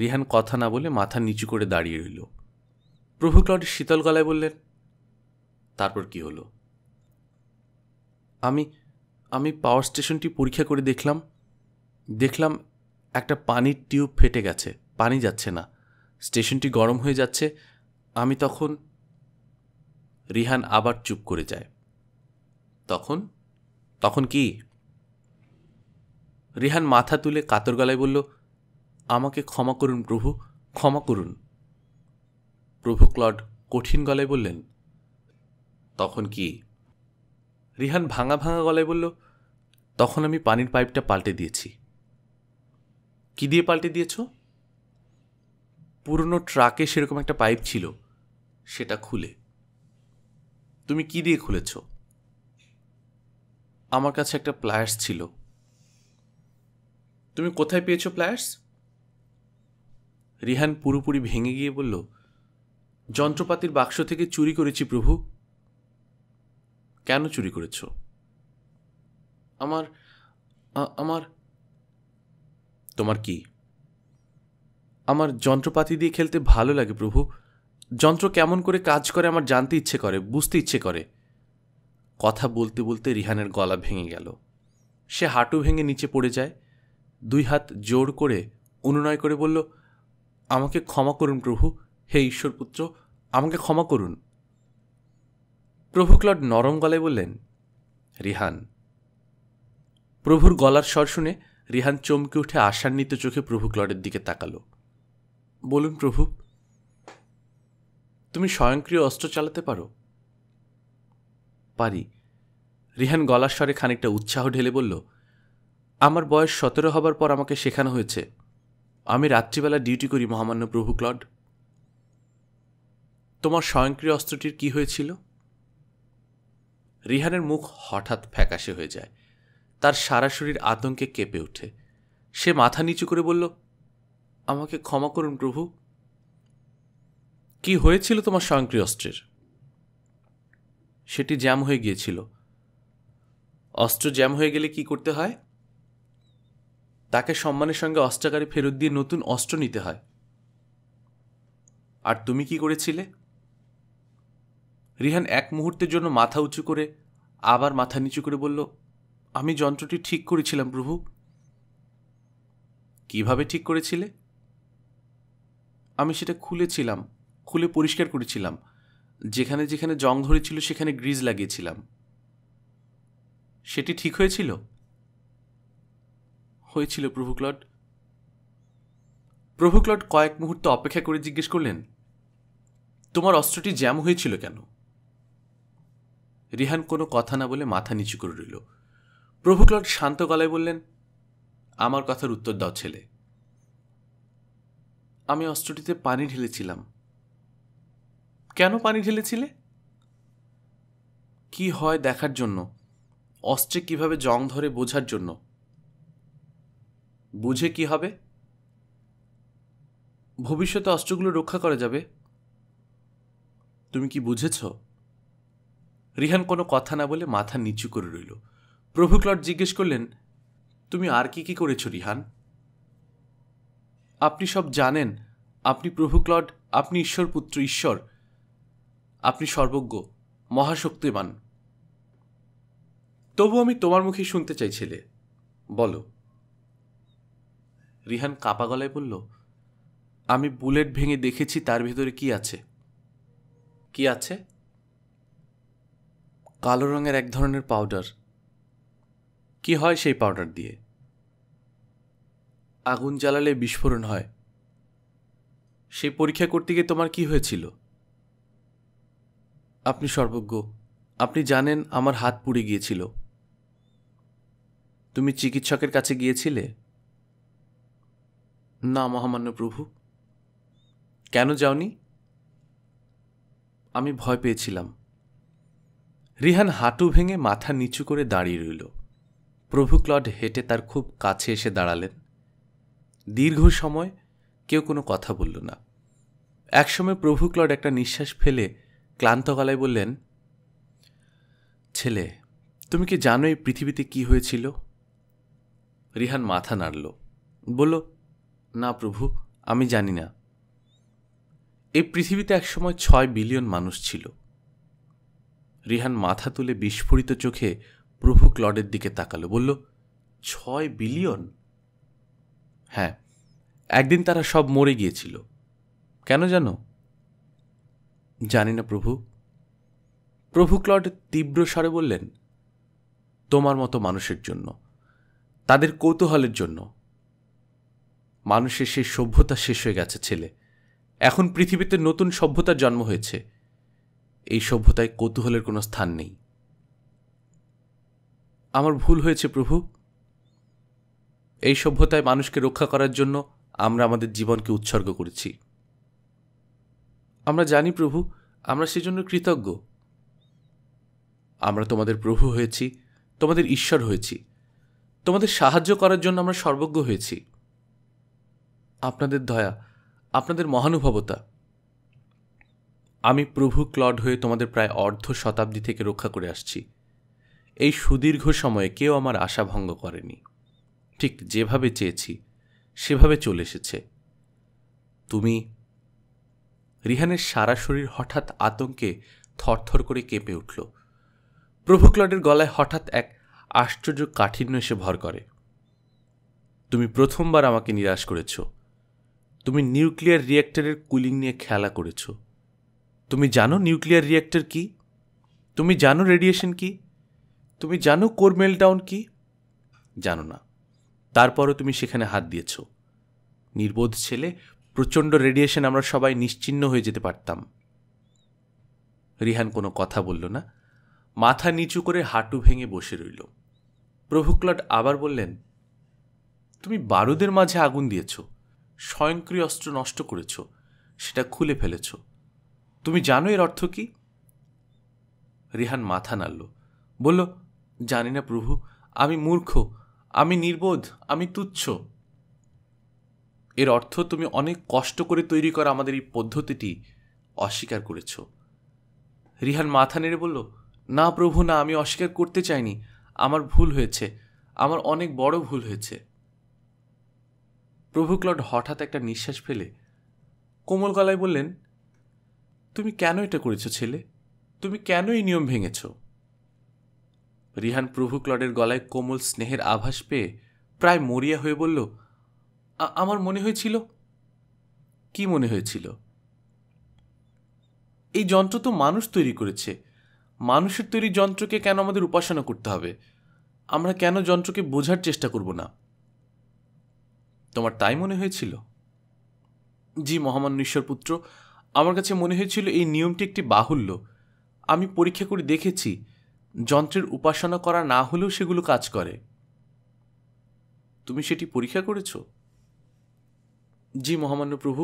রিহান কথা না বলে মাথা নিচু করে দাঁড়িয়ে রইল প্রভু ক্লড শীতল গলায় বললেন তারপর কি হলো আমি আমি পাওয়ার স্টেশনটি পরীক্ষা করে দেখলাম দেখলাম একটা পানির টিউব ফেটে গেছে পানি যাচ্ছে না স্টেশনটি গরম হয়ে যাচ্ছে আমি তখন রিহান আবার চুপ করে যায় তখন তখন কি রিহান মাথা তুলে কাতর গলায় বলল আমাকে ক্ষমা করুন প্রভু ক্ষমা করুন প্রভু ক্লড কঠিন গলায় বললেন তখন কি রিহান ভাঙা ভাঙা গলায় বলল তখন আমি পানির পাইপটা পাল্টে দিয়েছি কি দিয়ে পাল্টে দিয়েছ পুরনো ট্রাকে সেরকম একটা পাইপ ছিল সেটা খুলে তুমি কি দিয়ে খুলেছ আমার কাছে একটা প্লায়ার্স ছিল তুমি কোথায় পেয়েছো প্লায়ার্স রিহান পুরোপুরি ভেঙে গিয়ে বলল যন্ত্রপাতির বাক্স থেকে চুরি করেছি প্রভু কেন চুরি করেছ আমার আমার তোমার কি আমার যন্ত্রপাতি দিয়ে খেলতে ভালো লাগে প্রভু যন্ত্র কেমন করে কাজ করে আমার জানতে ইচ্ছে করে বুঝতে ইচ্ছে করে কথা বলতে বলতে রিহানের গলা ভেঙে গেল সে হাঁটু ভেঙে নিচে পড়ে যায় দুই হাত জোর করে অনুনয় করে বলল আমাকে ক্ষমা করুন প্রভু হে ঈশ্বরপুত্র আমাকে ক্ষমা করুন প্রভু ক্লড নরম গলায় বললেন রিহান প্রভুর গলার স্বর শুনে রিহান চমকে উঠে আশান্বিত চোখে প্রভু ক্লডের দিকে তাকালো বলুন প্রভু তুমি স্বয়ংক্রিয় অস্ত্র চালাতে পারো পারি রিহান গলার স্বরে খানিকটা উৎসাহ ঢেলে বলল আমার বয়স সতেরো হবার পর আমাকে শেখানো হয়েছে আমি রাত্রিবেলা ডিউটি করি মহামান্য প্রভু ক্লড তোমার স্বয়ংক্রিয় অস্ত্রটির কি হয়েছিল রিহানের মুখ হঠাৎ ফ্যাকাশে হয়ে যায় তার সারা শরীর আতঙ্কে কেঁপে ওঠে সে মাথা নিচু করে বলল আমাকে ক্ষমা করুন প্রভু কি হয়েছিল তোমার স্বয়ংক্রিয় অস্ত্রের সেটি জ্যাম হয়ে গিয়েছিল অস্ত্র জ্যাম হয়ে গেলে কি করতে হয় তাকে সম্মানের সঙ্গে অস্ত্রাকারে ফেরত দিয়ে নতুন অস্ত্র নিতে হয় আর তুমি কি করেছিলে রিহান এক মুহূর্তের জন্য মাথা উঁচু করে আবার মাথা নিচু করে বলল আমি যন্ত্রটি ঠিক করেছিলাম প্রভু কিভাবে ঠিক করেছিলে আমি সেটা খুলেছিলাম খুলে পরিষ্কার করেছিলাম যেখানে যেখানে জং ধরেছিল সেখানে গ্রিজ লাগিয়েছিলাম সেটি ঠিক হয়েছিল হয়েছিল প্রভু ক্লড প্রভু ক্লড কয়েক মুহূর্ত অপেক্ষা করে জিজ্ঞেস করলেন তোমার অস্ত্রটি জ্যাম হয়েছিল কেন রিহান কোনো কথা না বলে মাথা নিচু করে রইল প্রভু ক্লড শান্ত গলায় বললেন আমার কথার উত্তর দাও ছেলে আমি অস্ত্রটিতে পানি ঢেলেছিলাম কেন পানি ঢেলেছিলে কি হয় দেখার জন্য অস্ত্রে কিভাবে জং ধরে বোঝার জন্য বুঝে কি হবে ভবিষ্যতে অস্ত্রগুলো রক্ষা করা যাবে তুমি কি বুঝেছ রিহান কোনো কথা না বলে মাথা নিচু করে রইল প্রভু ক্লট জিজ্ঞেস করলেন তুমি আর কি কি করেছ রিহান আপনি সব জানেন আপনি প্রভু ক্লড আপনি ঈশ্বর পুত্র ঈশ্বর আপনি সর্বজ্ঞ মহাশক্তিমান তবু আমি তোমার মুখে শুনতে চাইছিলে বলো রিহান কাপা গলায় বলল আমি বুলেট ভেঙে দেখেছি তার ভেতরে কি আছে কি আছে কালো রঙের এক ধরনের পাউডার কি হয় সেই পাউডার দিয়ে আগুন জ্বালালে বিস্ফোরণ হয় সেই পরীক্ষা করতে গিয়ে তোমার কি হয়েছিল আপনি সর্বজ্ঞ আপনি জানেন আমার হাত পুড়ে গিয়েছিল তুমি চিকিৎসকের কাছে গিয়েছিলে না মহামান্য প্রভু কেন যাওনি আমি ভয় পেয়েছিলাম রিহান হাঁটু ভেঙে মাথা নিচু করে দাঁড়িয়ে রইল প্রভু ক্লড হেঁটে তার খুব কাছে এসে দাঁড়ালেন দীর্ঘ সময় কেউ কোনো কথা বলল না একসময় প্রভু ক্লড একটা নিঃশ্বাস ফেলে ক্লান্ত গলায় বললেন ছেলে তুমি কি জানো এই পৃথিবীতে কি হয়েছিল রিহান মাথা নাড়ল বলল না প্রভু আমি জানি না এই পৃথিবীতে একসময় ছয় বিলিয়ন মানুষ ছিল রিহান মাথা তুলে বিস্ফোরিত চোখে প্রভু ক্লডের দিকে তাকালো বলল ছয় বিলিয়ন হ্যাঁ একদিন তারা সব মরে গিয়েছিল কেন জানো জানি না প্রভু প্রভু ক্লড তীব্র স্বরে বললেন তোমার মতো মানুষের জন্য তাদের কৌতূহলের জন্য মানুষের সেই সভ্যতা শেষ হয়ে গেছে ছেলে এখন পৃথিবীতে নতুন সভ্যতার জন্ম হয়েছে এই সভ্যতায় কৌতূহলের কোনো স্থান নেই আমার ভুল হয়েছে প্রভু এই সভ্যতায় মানুষকে রক্ষা করার জন্য আমরা আমাদের জীবনকে উৎসর্গ করেছি আমরা জানি প্রভু আমরা সেজন্য কৃতজ্ঞ আমরা তোমাদের প্রভু হয়েছি তোমাদের ঈশ্বর হয়েছি তোমাদের সাহায্য করার জন্য আমরা সর্বজ্ঞ হয়েছি আপনাদের দয়া আপনাদের মহানুভবতা আমি প্রভু ক্লড হয়ে তোমাদের প্রায় অর্ধ শতাব্দী থেকে রক্ষা করে আসছি এই সুদীর্ঘ সময়ে কেউ আমার আশা ভঙ্গ করেনি ঠিক যেভাবে চেয়েছি সেভাবে চলে এসেছে তুমি রিহানের সারা শরীর হঠাৎ আতঙ্কে থরথর করে কেঁপে উঠল প্রভু ক্লডের গলায় হঠাৎ এক আশ্চর্য কাঠিন্য এসে ভর করে তুমি প্রথমবার আমাকে নিরাশ করেছ তুমি নিউক্লিয়ার রিয়েক্টরের কুলিং নিয়ে খেলা করেছ তুমি জানো নিউক্লিয়ার রিয়েক্টর কি তুমি জানো রেডিয়েশন কি তুমি জানো কোর মেলডাউন কি জানো না তারপরও তুমি সেখানে হাত দিয়েছ নির্বোধ ছেলে প্রচণ্ড রেডিয়েশন আমরা সবাই নিশ্চিন্ন হয়ে যেতে পারতাম রিহান কোনো কথা বলল না মাথা নিচু করে হাঁটু ভেঙে বসে রইল প্রভুক্লট আবার বললেন তুমি বারুদের মাঝে আগুন দিয়েছ স্বয়ংক্রিয় অস্ত্র নষ্ট করেছ সেটা খুলে ফেলেছ তুমি জানো এর অর্থ কি রিহান মাথা নাড়ল বলল জানি না প্রভু আমি মূর্খ আমি নির্বোধ আমি তুচ্ছ এর অর্থ তুমি অনেক কষ্ট করে তৈরি করা আমাদের এই পদ্ধতিটি অস্বীকার করেছ রিহান মাথা নেড়ে বলল না প্রভু না আমি অস্বীকার করতে চাইনি আমার ভুল হয়েছে আমার অনেক বড় ভুল হয়েছে প্রভু ক্লড হঠাৎ একটা নিঃশ্বাস ফেলে কোমল গলায় বললেন তুমি কেন এটা করেছো ছেলে তুমি কেন এই নিয়ম ভেঙেছ রিহান প্রভু ক্লডের গলায় কোমল স্নেহের আভাস পেয়ে প্রায় মরিয়া হয়ে বলল আমার মনে হয়েছিল কি মনে হয়েছিল এই যন্ত্র তো মানুষ তৈরি করেছে মানুষের তৈরি যন্ত্রকে কেন আমাদের উপাসনা করতে হবে আমরা কেন যন্ত্রকে বোঝার চেষ্টা করব না তোমার তাই মনে হয়েছিল জি মহামান্য পুত্র আমার কাছে মনে হয়েছিল এই নিয়মটি একটি বাহুল্য আমি পরীক্ষা করে দেখেছি যন্ত্রের উপাসনা করা না হলেও সেগুলো কাজ করে তুমি সেটি পরীক্ষা করেছো জি মহামান্য প্রভু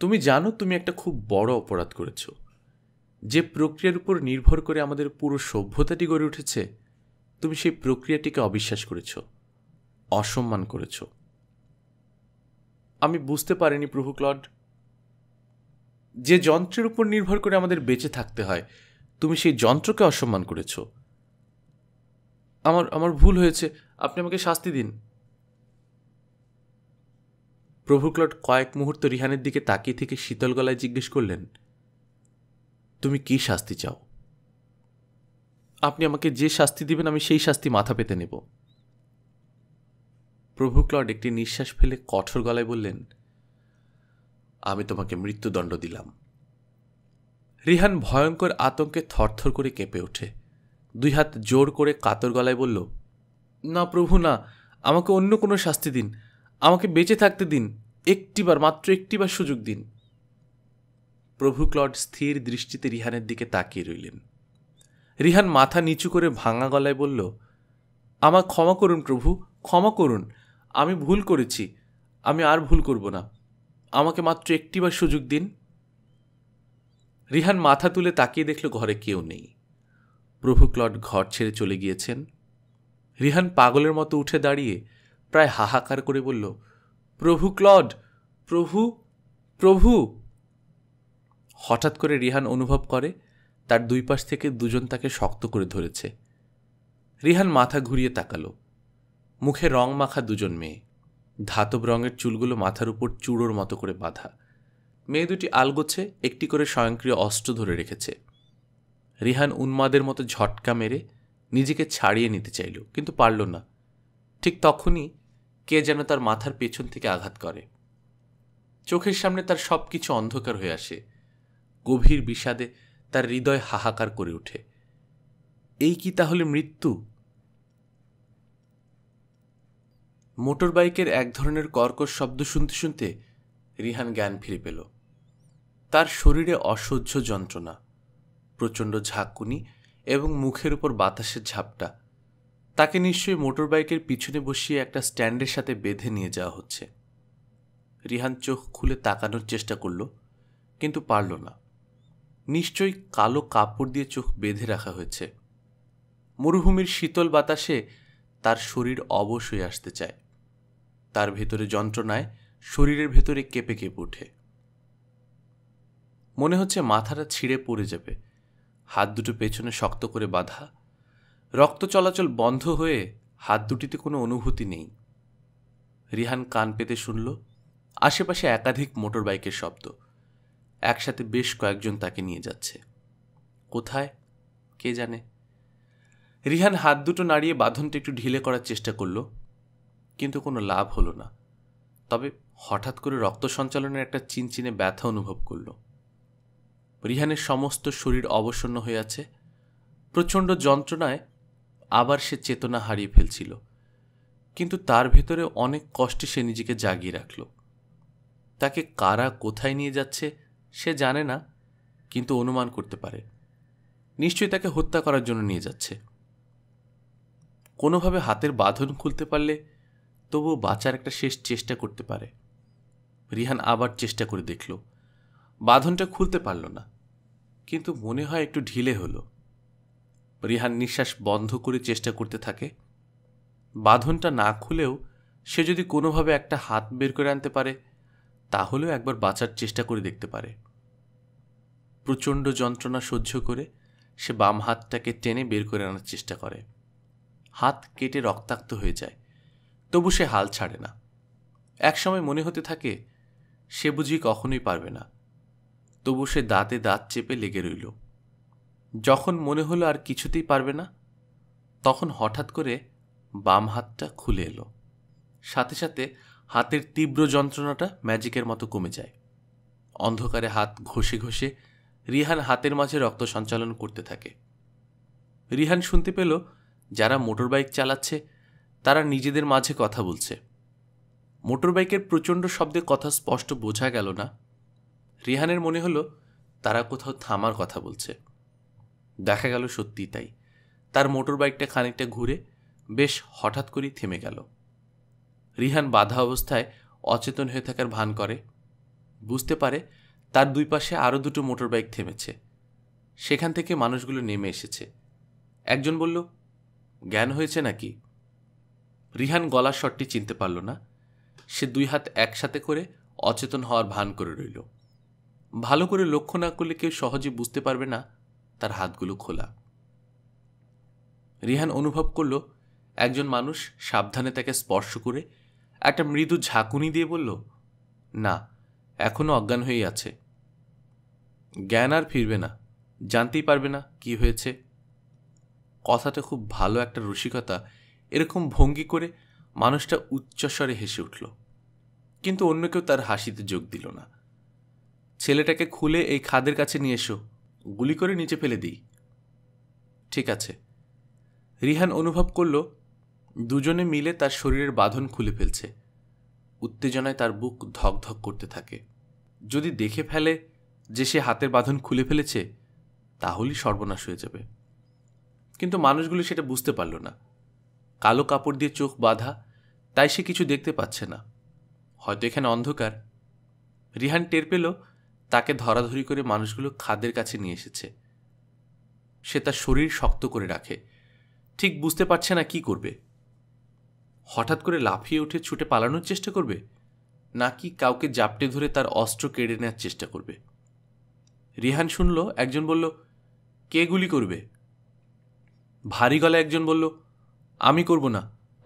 তুমি জানো তুমি একটা খুব বড় অপরাধ করেছ যে প্রক্রিয়ার উপর নির্ভর করে আমাদের পুরো সভ্যতাটি গড়ে উঠেছে তুমি সেই প্রক্রিয়াটিকে অবিশ্বাস করেছ অসম্মান করেছ আমি বুঝতে পারিনি প্রভু ক্লড যে যন্ত্রের উপর নির্ভর করে আমাদের বেঁচে থাকতে হয় তুমি সেই যন্ত্রকে অসম্মান করেছ আমার আমার ভুল হয়েছে আপনি আমাকে শাস্তি দিন প্রভুক্লট কয়েক মুহূর্ত রিহানের দিকে তাকিয়ে থেকে শীতল গলায় জিজ্ঞেস করলেন তুমি কি শাস্তি চাও আপনি আমাকে যে শাস্তি দিবেন আমি সেই শাস্তি মাথা পেতে নেব প্রভু ক্লড একটি নিঃশ্বাস ফেলে কঠোর গলায় বললেন আমি তোমাকে মৃত্যুদণ্ড দিলাম রিহান ভয়ঙ্কর আতঙ্কে থরথর করে কেঁপে ওঠে দুই হাত জোর করে কাতর গলায় বলল না প্রভু না আমাকে অন্য কোনো শাস্তি দিন আমাকে বেঁচে থাকতে দিন একটিবার মাত্র একটিবার সুযোগ দিন প্রভু ক্লড স্থির দৃষ্টিতে রিহানের দিকে তাকিয়ে রইলেন রিহান মাথা নিচু করে ভাঙা গলায় বলল আমার ক্ষমা করুন প্রভু ক্ষমা করুন আমি ভুল করেছি আমি আর ভুল করব না আমাকে মাত্র একটিবার সুযোগ দিন রিহান মাথা তুলে তাকিয়ে দেখল ঘরে কেউ নেই প্রভু ক্লড ঘর ছেড়ে চলে গিয়েছেন রিহান পাগলের মতো উঠে দাঁড়িয়ে প্রায় হাহাকার করে বলল প্রভু ক্লড প্রভু প্রভু হঠাৎ করে রিহান অনুভব করে তার দুই পাশ থেকে দুজন তাকে শক্ত করে ধরেছে রিহান মাথা ঘুরিয়ে তাকালো মুখে রং মাখা দুজন মেয়ে ধাতব রঙের চুলগুলো মাথার উপর চূড়োর মতো করে বাঁধা মেয়ে দুটি আলগোছে একটি করে স্বয়ংক্রিয় অস্ত্র ধরে রেখেছে রিহান উন্মাদের মতো ঝটকা মেরে নিজেকে ছাড়িয়ে নিতে চাইল কিন্তু পারল না ঠিক তখনই কে যেন তার মাথার পেছন থেকে আঘাত করে চোখের সামনে তার সব কিছু অন্ধকার হয়ে আসে গভীর বিষাদে তার হৃদয় হাহাকার করে ওঠে এই কি তাহলে মৃত্যু মোটর বাইকের এক ধরনের কর্কশ শব্দ শুনতে শুনতে রিহান জ্ঞান ফিরে পেল তার শরীরে অসহ্য যন্ত্রণা প্রচণ্ড ঝাঁকুনি এবং মুখের উপর বাতাসের ঝাপটা তাকে নিশ্চয়ই মোটর বাইকের পিছনে বসিয়ে একটা স্ট্যান্ডের সাথে বেঁধে নিয়ে যাওয়া হচ্ছে রিহান চোখ খুলে তাকানোর চেষ্টা করল কিন্তু পারল না নিশ্চয়ই কালো কাপড় দিয়ে চোখ বেঁধে রাখা হয়েছে মরুভূমির শীতল বাতাসে তার শরীর অবশ্যই আসতে চায় তার ভেতরে যন্ত্রণায় শরীরের ভেতরে কেঁপে কেঁপে ওঠে মনে হচ্ছে মাথাটা ছিঁড়ে পড়ে যাবে হাত দুটো পেছনে শক্ত করে বাঁধা রক্ত চলাচল বন্ধ হয়ে হাত দুটিতে কোনো অনুভূতি নেই রিহান কান পেতে শুনল আশেপাশে একাধিক মোটর বাইকের শব্দ একসাথে বেশ কয়েকজন তাকে নিয়ে যাচ্ছে কোথায় কে জানে রিহান হাত দুটো নাড়িয়ে বাঁধনটা একটু ঢিলে করার চেষ্টা করল কিন্তু কোনো লাভ হলো না তবে হঠাৎ করে রক্ত সঞ্চালনের একটা চিনচিনে ব্যথা অনুভব করল রিহানের সমস্ত শরীর অবসন্ন হয়ে আছে প্রচণ্ড যন্ত্রণায় আবার সে চেতনা হারিয়ে ফেলছিল কিন্তু তার ভেতরে অনেক কষ্টে সে নিজেকে জাগিয়ে রাখল তাকে কারা কোথায় নিয়ে যাচ্ছে সে জানে না কিন্তু অনুমান করতে পারে নিশ্চয়ই তাকে হত্যা করার জন্য নিয়ে যাচ্ছে কোনোভাবে হাতের বাঁধন খুলতে পারলে তবুও বাঁচার একটা শেষ চেষ্টা করতে পারে রিহান আবার চেষ্টা করে দেখল বাঁধনটা খুলতে পারল না কিন্তু মনে হয় একটু ঢিলে হলো রিহান নিঃশ্বাস বন্ধ করে চেষ্টা করতে থাকে বাঁধনটা না খুলেও সে যদি কোনোভাবে একটা হাত বের করে আনতে পারে তাহলেও একবার বাঁচার চেষ্টা করে দেখতে পারে প্রচণ্ড যন্ত্রণা সহ্য করে সে বাম হাতটাকে টেনে বের করে আনার চেষ্টা করে হাত কেটে রক্তাক্ত হয়ে যায় তবু সে হাল ছাড়ে না একসময় মনে হতে থাকে সে বুঝি কখনোই পারবে না তবু সে দাঁতে দাঁত চেপে লেগে রইল যখন মনে হলো আর কিছুতেই পারবে না তখন হঠাৎ করে বাম হাতটা খুলে এলো সাথে সাথে হাতের তীব্র যন্ত্রণাটা ম্যাজিকের মতো কমে যায় অন্ধকারে হাত ঘষে ঘষে রিহান হাতের মাঝে রক্ত সঞ্চালন করতে থাকে রিহান শুনতে পেল যারা মোটর বাইক চালাচ্ছে তারা নিজেদের মাঝে কথা বলছে মোটর বাইকের প্রচণ্ড শব্দে কথা স্পষ্ট বোঝা গেল না রিহানের মনে হলো তারা কোথাও থামার কথা বলছে দেখা গেল সত্যি তাই তার মোটর বাইকটা খানিকটা ঘুরে বেশ হঠাৎ করেই থেমে গেল রিহান বাধা অবস্থায় অচেতন হয়ে থাকার ভান করে বুঝতে পারে তার দুই পাশে আরও দুটো মোটর বাইক থেমেছে সেখান থেকে মানুষগুলো নেমে এসেছে একজন বলল জ্ঞান হয়েছে নাকি রিহান গলার শটটি চিনতে পারল না সে দুই হাত একসাথে করে অচেতন হওয়ার ভান করে রইল ভালো করে লক্ষ্য না করলে কেউ সহজে বুঝতে পারবে না তার হাতগুলো খোলা রিহান অনুভব করল একজন মানুষ সাবধানে তাকে স্পর্শ করে একটা মৃদু ঝাঁকুনি দিয়ে বলল না এখনও অজ্ঞান হয়েই আছে জ্ঞান আর ফিরবে না জানতেই পারবে না কি হয়েছে কথাটা খুব ভালো একটা রসিকতা এরকম ভঙ্গি করে মানুষটা উচ্চস্বরে হেসে উঠল কিন্তু অন্য কেউ তার হাসিতে যোগ দিল না ছেলেটাকে খুলে এই খাদের কাছে নিয়ে এসো গুলি করে নিচে ফেলে দিই ঠিক আছে রিহান অনুভব করল দুজনে মিলে তার শরীরের বাঁধন খুলে ফেলছে উত্তেজনায় তার বুক ধকধক করতে থাকে যদি দেখে ফেলে যে সে হাতের বাঁধন খুলে ফেলেছে তাহলেই সর্বনাশ হয়ে যাবে কিন্তু মানুষগুলো সেটা বুঝতে পারল না কালো কাপড় দিয়ে চোখ বাঁধা তাই সে কিছু দেখতে পাচ্ছে না হয়তো এখানে অন্ধকার রিহান টের পেল তাকে ধরাধরি করে মানুষগুলো খাদের কাছে নিয়ে এসেছে সে তার শরীর শক্ত করে রাখে ঠিক বুঝতে পারছে না কি করবে হঠাৎ করে লাফিয়ে উঠে ছুটে পালানোর চেষ্টা করবে নাকি কাউকে জাপটে ধরে তার অস্ত্র কেড়ে নেওয়ার চেষ্টা করবে রিহান শুনল একজন বলল কে গুলি করবে ভারী গলায় একজন বলল আমি করব না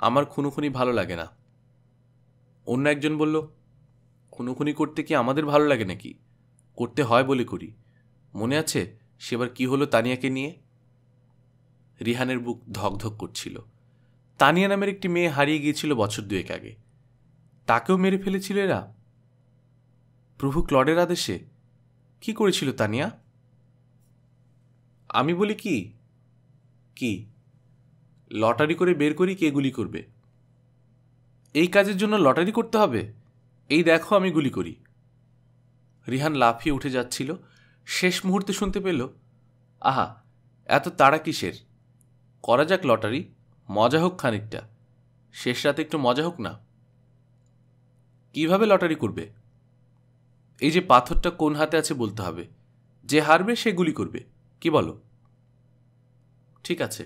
আমার খুনি ভালো লাগে না অন্য একজন বলল খুনি করতে কি আমাদের ভালো লাগে নাকি করতে হয় বলে করি মনে আছে সেবার কি হলো তানিয়াকে নিয়ে রিহানের বুক ধকধক করছিল তানিয়া নামের একটি মেয়ে হারিয়ে গিয়েছিল বছর দুয়েক আগে তাকেও মেরে ফেলেছিল এরা প্রভু ক্লডের আদেশে কি করেছিল তানিয়া আমি বলি কি কি লটারি করে বের করি কে গুলি করবে এই কাজের জন্য লটারি করতে হবে এই দেখো আমি গুলি করি রিহান লাফিয়ে উঠে যাচ্ছিল শেষ মুহূর্তে শুনতে পেল আহা এত তাড়া কিসের করা যাক লটারি মজা হোক খানিকটা শেষ রাতে একটু মজা হোক না কিভাবে লটারি করবে এই যে পাথরটা কোন হাতে আছে বলতে হবে যে হারবে সে গুলি করবে কি বলো ঠিক আছে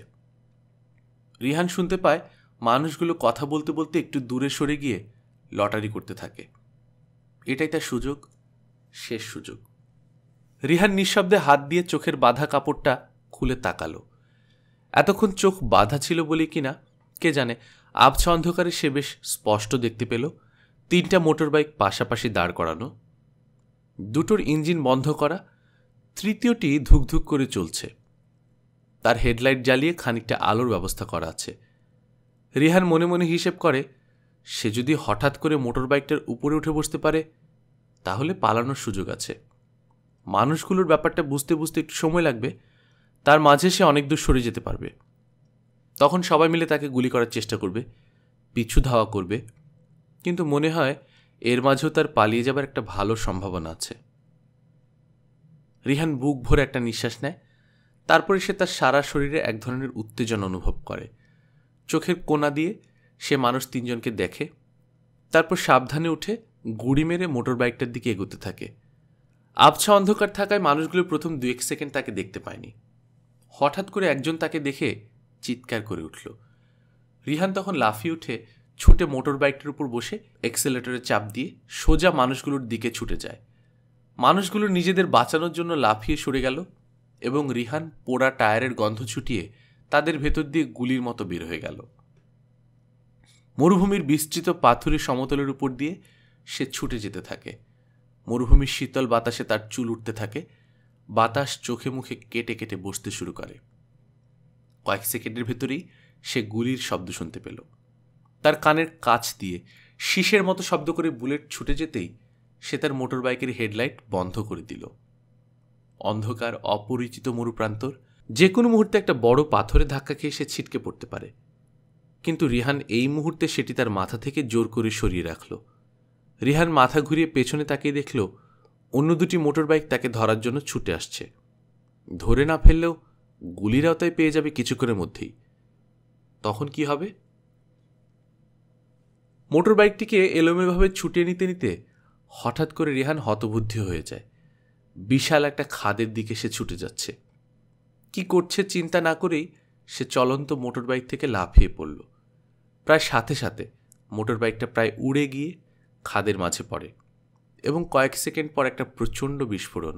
রিহান শুনতে পায় মানুষগুলো কথা বলতে বলতে একটু দূরে সরে গিয়ে লটারি করতে থাকে এটাই তার সুযোগ শেষ সুযোগ রিহান নিঃশব্দে হাত দিয়ে চোখের বাঁধা কাপড়টা খুলে তাকালো এতক্ষণ চোখ বাঁধা ছিল বলে কিনা কে জানে আবছা অন্ধকারে সে বেশ স্পষ্ট দেখতে পেল তিনটা মোটর বাইক পাশাপাশি দাঁড় করানো দুটোর ইঞ্জিন বন্ধ করা তৃতীয়টি ধুকধুক করে চলছে তার হেডলাইট জ্বালিয়ে খানিকটা আলোর ব্যবস্থা করা আছে রিহান মনে মনে হিসেব করে সে যদি হঠাৎ করে মোটর বাইকটার উপরে উঠে বসতে পারে তাহলে পালানোর সুযোগ আছে মানুষগুলোর ব্যাপারটা বুঝতে বুঝতে একটু সময় লাগবে তার মাঝে সে অনেক দূর সরে যেতে পারবে তখন সবাই মিলে তাকে গুলি করার চেষ্টা করবে পিছু ধাওয়া করবে কিন্তু মনে হয় এর মাঝেও তার পালিয়ে যাবার একটা ভালো সম্ভাবনা আছে রিহান বুক ভরে একটা নিঃশ্বাস নেয় তারপরে সে তার সারা শরীরে এক ধরনের উত্তেজনা অনুভব করে চোখের কোনা দিয়ে সে মানুষ তিনজনকে দেখে তারপর সাবধানে উঠে গুড়ি মেরে মোটর বাইকটার দিকে এগোতে থাকে আবছা অন্ধকার থাকায় মানুষগুলো প্রথম দু এক সেকেন্ড তাকে দেখতে পায়নি হঠাৎ করে একজন তাকে দেখে চিৎকার করে উঠল রিহান তখন লাফিয়ে উঠে ছুটে মোটর বাইকটার উপর বসে এক্সেলেটরে চাপ দিয়ে সোজা মানুষগুলোর দিকে ছুটে যায় মানুষগুলো নিজেদের বাঁচানোর জন্য লাফিয়ে সরে গেল এবং রিহান পোড়া টায়ারের গন্ধ ছুটিয়ে তাদের ভেতর দিয়ে গুলির মতো বের হয়ে গেল মরুভূমির বিস্তৃত পাথুরে সমতলের উপর দিয়ে সে ছুটে যেতে থাকে মরুভূমির শীতল বাতাসে তার চুল উঠতে থাকে বাতাস চোখে মুখে কেটে কেটে বসতে শুরু করে কয়েক সেকেন্ডের ভেতরেই সে গুলির শব্দ শুনতে পেল তার কানের কাছ দিয়ে শীষের মতো শব্দ করে বুলেট ছুটে যেতেই সে তার মোটর বাইকের হেডলাইট বন্ধ করে দিল অন্ধকার অপরিচিত মরুপ্রান্তর যে কোনো মুহূর্তে একটা বড় পাথরে ধাক্কা খেয়ে সে ছিটকে পড়তে পারে কিন্তু রিহান এই মুহূর্তে সেটি তার মাথা থেকে জোর করে সরিয়ে রাখলো রিহান মাথা ঘুরিয়ে পেছনে তাকিয়ে দেখল অন্য দুটি মোটর বাইক তাকে ধরার জন্য ছুটে আসছে ধরে না ফেললেও গুলির আওতায় পেয়ে যাবে কিছুক্ষণের মধ্যেই তখন কি হবে মোটর বাইকটিকে এলোমেলোভাবে ছুটিয়ে নিতে নিতে হঠাৎ করে রেহান হতবুদ্ধি হয়ে যায় বিশাল একটা খাদের দিকে সে ছুটে যাচ্ছে কি করছে চিন্তা না করেই সে চলন্ত মোটর বাইক থেকে লাফিয়ে পড়ল প্রায় সাথে সাথে মোটর বাইকটা প্রায় উড়ে গিয়ে খাদের মাঝে পড়ে এবং কয়েক সেকেন্ড পর একটা প্রচণ্ড বিস্ফোরণ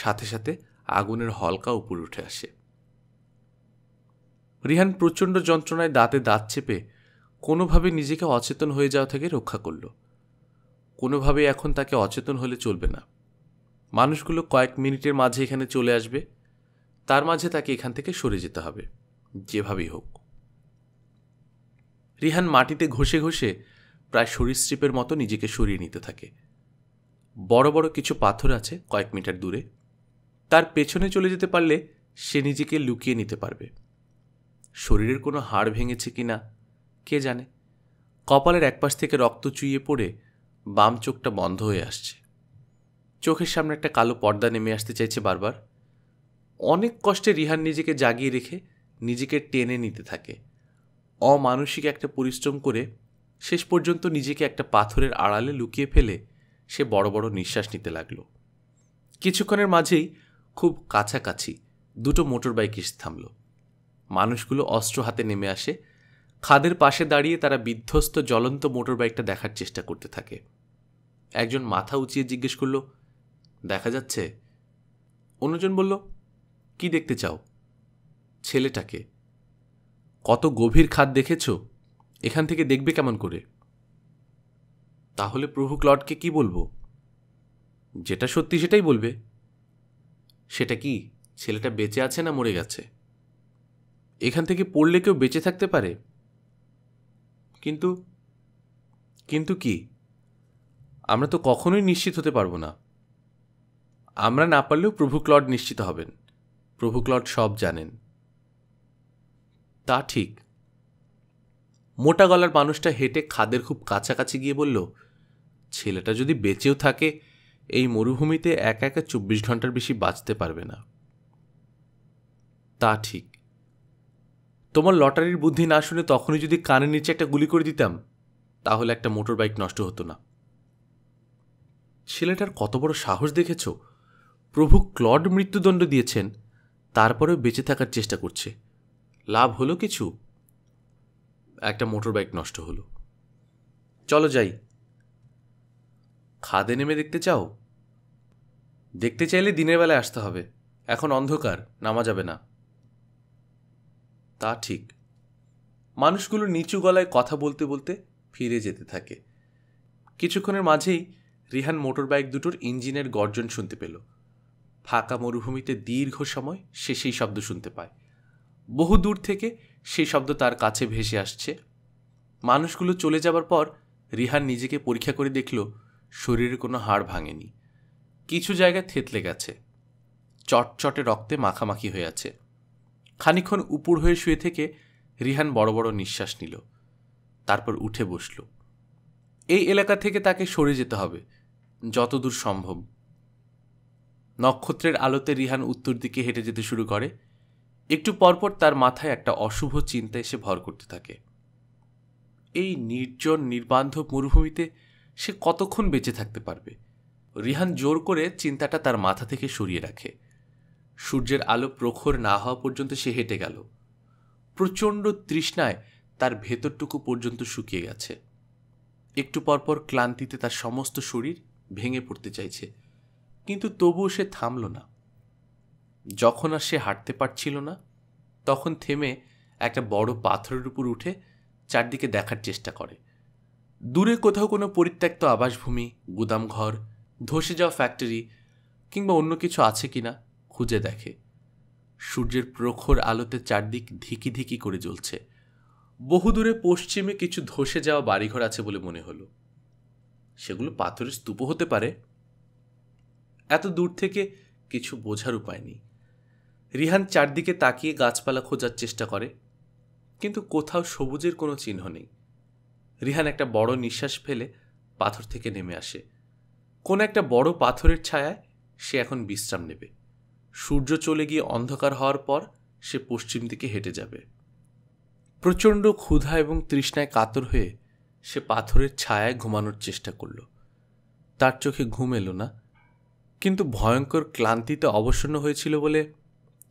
সাথে সাথে আগুনের হলকা উপরে উঠে আসে রিহান প্রচণ্ড যন্ত্রণায় দাঁতে দাঁত চেপে কোনোভাবে নিজেকে অচেতন হয়ে যাওয়া থেকে রক্ষা করল কোনোভাবেই এখন তাকে অচেতন হলে চলবে না মানুষগুলো কয়েক মিনিটের মাঝে এখানে চলে আসবে তার মাঝে তাকে এখান থেকে সরে যেতে হবে যেভাবেই হোক রিহান মাটিতে ঘষে ঘষে প্রায় সরীসৃপের মতো নিজেকে সরিয়ে নিতে থাকে বড় বড় কিছু পাথর আছে কয়েক মিটার দূরে তার পেছনে চলে যেতে পারলে সে নিজেকে লুকিয়ে নিতে পারবে শরীরের কোনো হাড় ভেঙেছে কি না কে জানে কপালের একপাশ থেকে রক্ত চুইয়ে পড়ে বাম চোখটা বন্ধ হয়ে আসছে চোখের সামনে একটা কালো পর্দা নেমে আসতে চাইছে বারবার অনেক কষ্টে রিহান নিজেকে জাগিয়ে রেখে নিজেকে টেনে নিতে থাকে অমানসিক একটা পরিশ্রম করে শেষ পর্যন্ত নিজেকে একটা পাথরের আড়ালে লুকিয়ে ফেলে সে বড় বড় নিঃশ্বাস নিতে লাগলো কিছুক্ষণের মাঝেই খুব কাছাকাছি দুটো মোটর বাইক এসে থামল মানুষগুলো অস্ত্র হাতে নেমে আসে খাদের পাশে দাঁড়িয়ে তারা বিধ্বস্ত জ্বলন্ত মোটর বাইকটা দেখার চেষ্টা করতে থাকে একজন মাথা উঁচিয়ে জিজ্ঞেস করলো দেখা যাচ্ছে অন্যজন বলল কি দেখতে চাও ছেলেটাকে কত গভীর খাদ দেখেছো এখান থেকে দেখবে কেমন করে তাহলে প্রভু ক্লডকে কি বলবো যেটা সত্যি সেটাই বলবে সেটা কি ছেলেটা বেঁচে আছে না মরে গেছে এখান থেকে পড়লে কেউ বেঁচে থাকতে পারে কিন্তু কিন্তু কি আমরা তো কখনোই নিশ্চিত হতে পারবো না আমরা না পারলেও প্রভু ক্লড নিশ্চিত হবেন প্রভু ক্লড সব জানেন তা ঠিক মোটা গলার মানুষটা হেঁটে খাদের খুব কাছাকাছি গিয়ে বলল ছেলেটা যদি বেঁচেও থাকে এই মরুভূমিতে একা একা চব্বিশ ঘন্টার বেশি বাঁচতে পারবে না তা ঠিক তোমার লটারির বুদ্ধি না শুনে তখনই যদি কানের নিচে একটা গুলি করে দিতাম তাহলে একটা মোটর বাইক নষ্ট হতো না ছেলেটার কত বড় সাহস দেখেছ প্রভু ক্লড মৃত্যুদণ্ড দিয়েছেন তারপরেও বেঁচে থাকার চেষ্টা করছে লাভ হলো কিছু একটা মোটর বাইক নষ্ট হলো চলো যাই খাদে নেমে দেখতে চাও দেখতে চাইলে দিনের বেলায় আসতে হবে এখন অন্ধকার নামা যাবে না তা ঠিক মানুষগুলো নিচু গলায় কথা বলতে বলতে ফিরে যেতে থাকে কিছুক্ষণের মাঝেই রিহান মোটর বাইক দুটোর ইঞ্জিনের গর্জন শুনতে পেল ফাঁকা মরুভূমিতে দীর্ঘ সময় সে সেই শব্দ শুনতে পায় বহু দূর থেকে সেই শব্দ তার কাছে ভেসে আসছে মানুষগুলো চলে যাবার পর রিহান নিজেকে পরীক্ষা করে দেখল শরীরে কোনো হাড় ভাঙেনি কিছু জায়গায় থেতলে গেছে চটচটে রক্তে মাখামাখি হয়ে আছে খানিক্ষণ উপুর হয়ে শুয়ে থেকে রিহান বড় বড় নিঃশ্বাস নিল তারপর উঠে বসল এই এলাকা থেকে তাকে সরে যেতে হবে যতদূর সম্ভব নক্ষত্রের আলোতে রিহান উত্তর দিকে হেঁটে যেতে শুরু করে একটু পরপর তার মাথায় একটা অশুভ চিন্তা এসে ভর করতে থাকে এই নির্জন নির্বান্ধব মরুভূমিতে সে কতক্ষণ বেঁচে থাকতে পারবে রিহান জোর করে চিন্তাটা তার মাথা থেকে সরিয়ে রাখে সূর্যের আলো প্রখর না হওয়া পর্যন্ত সে হেঁটে গেল প্রচণ্ড তৃষ্ণায় তার ভেতরটুকু পর্যন্ত শুকিয়ে গেছে একটু পরপর ক্লান্তিতে তার সমস্ত শরীর ভেঙে পড়তে চাইছে কিন্তু তবুও সে থামল না যখন আর সে হাঁটতে পারছিল না তখন থেমে একটা বড় পাথরের উপর উঠে চারদিকে দেখার চেষ্টা করে দূরে কোথাও কোনো পরিত্যক্ত আবাসভূমি গুদামঘর ধসে যাওয়া ফ্যাক্টরি কিংবা অন্য কিছু আছে কিনা খুঁজে দেখে সূর্যের প্রখর আলোতে চারদিক ধিকি ধিকি করে জ্বলছে বহুদূরে পশ্চিমে কিছু ধসে যাওয়া বাড়িঘর আছে বলে মনে হলো সেগুলো পাথরের স্তূপ হতে পারে এত দূর থেকে কিছু বোঝার উপায় নেই রিহান চারদিকে তাকিয়ে গাছপালা খোঁজার চেষ্টা করে কিন্তু কোথাও সবুজের কোনো চিহ্ন নেই রিহান একটা বড় নিঃশ্বাস ফেলে পাথর থেকে নেমে আসে কোনো একটা বড় পাথরের ছায়ায় সে এখন বিশ্রাম নেবে সূর্য চলে গিয়ে অন্ধকার হওয়ার পর সে পশ্চিম দিকে হেঁটে যাবে প্রচণ্ড ক্ষুধা এবং তৃষ্ণায় কাতর হয়ে সে পাথরের ছায়ায় ঘুমানোর চেষ্টা করল তার চোখে ঘুম এলো না কিন্তু ভয়ঙ্কর ক্লান্তিতে অবসন্ন হয়েছিল বলে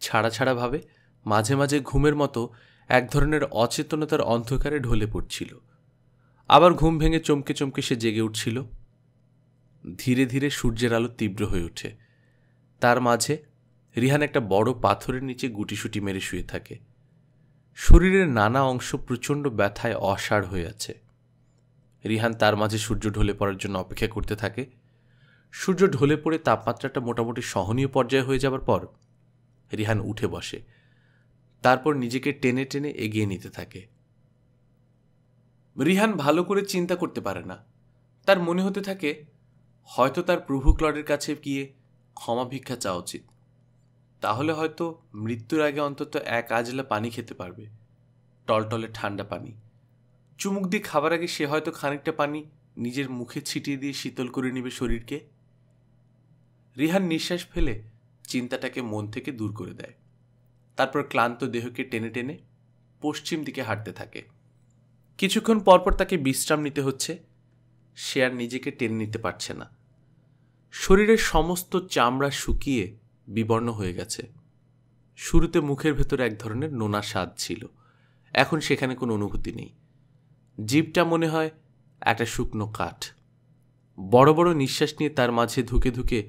ছাড়া ছাড়াভাবে ভাবে মাঝে মাঝে ঘুমের মতো এক ধরনের অচেতনতার অন্ধকারে ঢলে পড়ছিল আবার ঘুম ভেঙে চমকে চমকে সে জেগে উঠছিল ধীরে ধীরে সূর্যের আলো তীব্র হয়ে ওঠে তার মাঝে রিহান একটা বড় পাথরের নিচে গুটিসুটি মেরে শুয়ে থাকে শরীরের নানা অংশ প্রচণ্ড ব্যথায় অসাড় হয়ে আছে রিহান তার মাঝে সূর্য ঢলে পড়ার জন্য অপেক্ষা করতে থাকে সূর্য ঢলে পড়ে তাপমাত্রাটা মোটামুটি সহনীয় পর্যায়ে হয়ে যাবার পর রিহান উঠে বসে তারপর নিজেকে টেনে টেনে এগিয়ে নিতে থাকে রিহান ভালো করে চিন্তা করতে পারে না তার মনে হতে থাকে হয়তো তার প্রভু ক্লডের কাছে গিয়ে ক্ষমা ভিক্ষা চাওয়া উচিত তাহলে হয়তো মৃত্যুর আগে অন্তত এক আজলা পানি খেতে পারবে টলটলে ঠান্ডা পানি চুমুক দিয়ে খাবার আগে সে হয়তো খানিকটা পানি নিজের মুখে ছিটিয়ে দিয়ে শীতল করে নেবে শরীরকে রিহান নিঃশ্বাস ফেলে চিন্তাটাকে মন থেকে দূর করে দেয় তারপর ক্লান্ত দেহকে টেনে টেনে পশ্চিম দিকে হাঁটতে থাকে কিছুক্ষণ পরপর তাকে বিশ্রাম নিতে হচ্ছে সে আর নিজেকে টেনে নিতে পারছে না শরীরের সমস্ত চামড়া শুকিয়ে বিবর্ণ হয়ে গেছে শুরুতে মুখের ভেতরে এক ধরনের নোনা স্বাদ ছিল এখন সেখানে কোনো অনুভূতি নেই জীবটা মনে হয় একটা শুকনো কাঠ বড় বড় নিঃশ্বাস নিয়ে তার মাঝে ধুকে ধুকে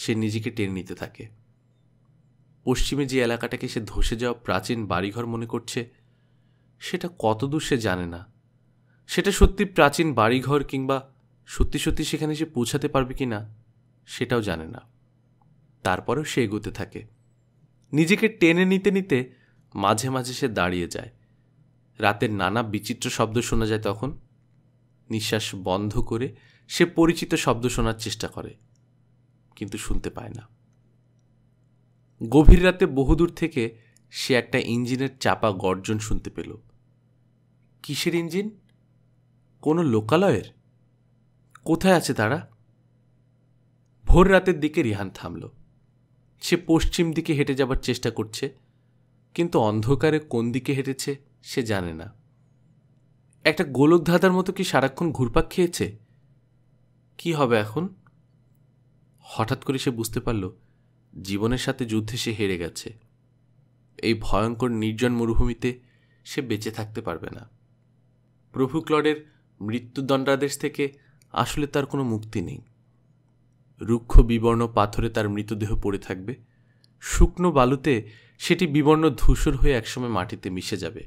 সে নিজেকে টেনে নিতে থাকে পশ্চিমে যে এলাকাটাকে সে ধসে যাওয়া প্রাচীন বাড়িঘর মনে করছে সেটা কতদূর সে জানে না সেটা সত্যি প্রাচীন বাড়িঘর কিংবা সত্যি সত্যি সেখানে সে পৌঁছাতে পারবে কি না সেটাও জানে না তারপরেও সে এগোতে থাকে নিজেকে টেনে নিতে নিতে মাঝে মাঝে সে দাঁড়িয়ে যায় রাতের নানা বিচিত্র শব্দ শোনা যায় তখন নিঃশ্বাস বন্ধ করে সে পরিচিত শব্দ শোনার চেষ্টা করে কিন্তু শুনতে পায় না গভীর রাতে বহুদূর থেকে সে একটা ইঞ্জিনের চাপা গর্জন শুনতে পেল কিসের ইঞ্জিন কোনো লোকালয়ের কোথায় আছে তারা ভোর রাতের দিকে রিহান থামল সে পশ্চিম দিকে হেঁটে যাবার চেষ্টা করছে কিন্তু অন্ধকারে কোন দিকে হেঁটেছে সে জানে না একটা গোলক ধাঁধার মতো কি সারাক্ষণ ঘুরপাক খেয়েছে কি হবে এখন হঠাৎ করে সে বুঝতে পারল জীবনের সাথে যুদ্ধে সে হেরে গেছে এই ভয়ঙ্কর নির্জন মরুভূমিতে সে বেঁচে থাকতে পারবে না প্রভু ক্লডের মৃত্যুদণ্ডাদেশ থেকে আসলে তার কোনো মুক্তি নেই রুক্ষ বিবর্ণ পাথরে তার মৃতদেহ পড়ে থাকবে শুকনো বালুতে সেটি বিবর্ণ ধূসর হয়ে একসময় মাটিতে মিশে যাবে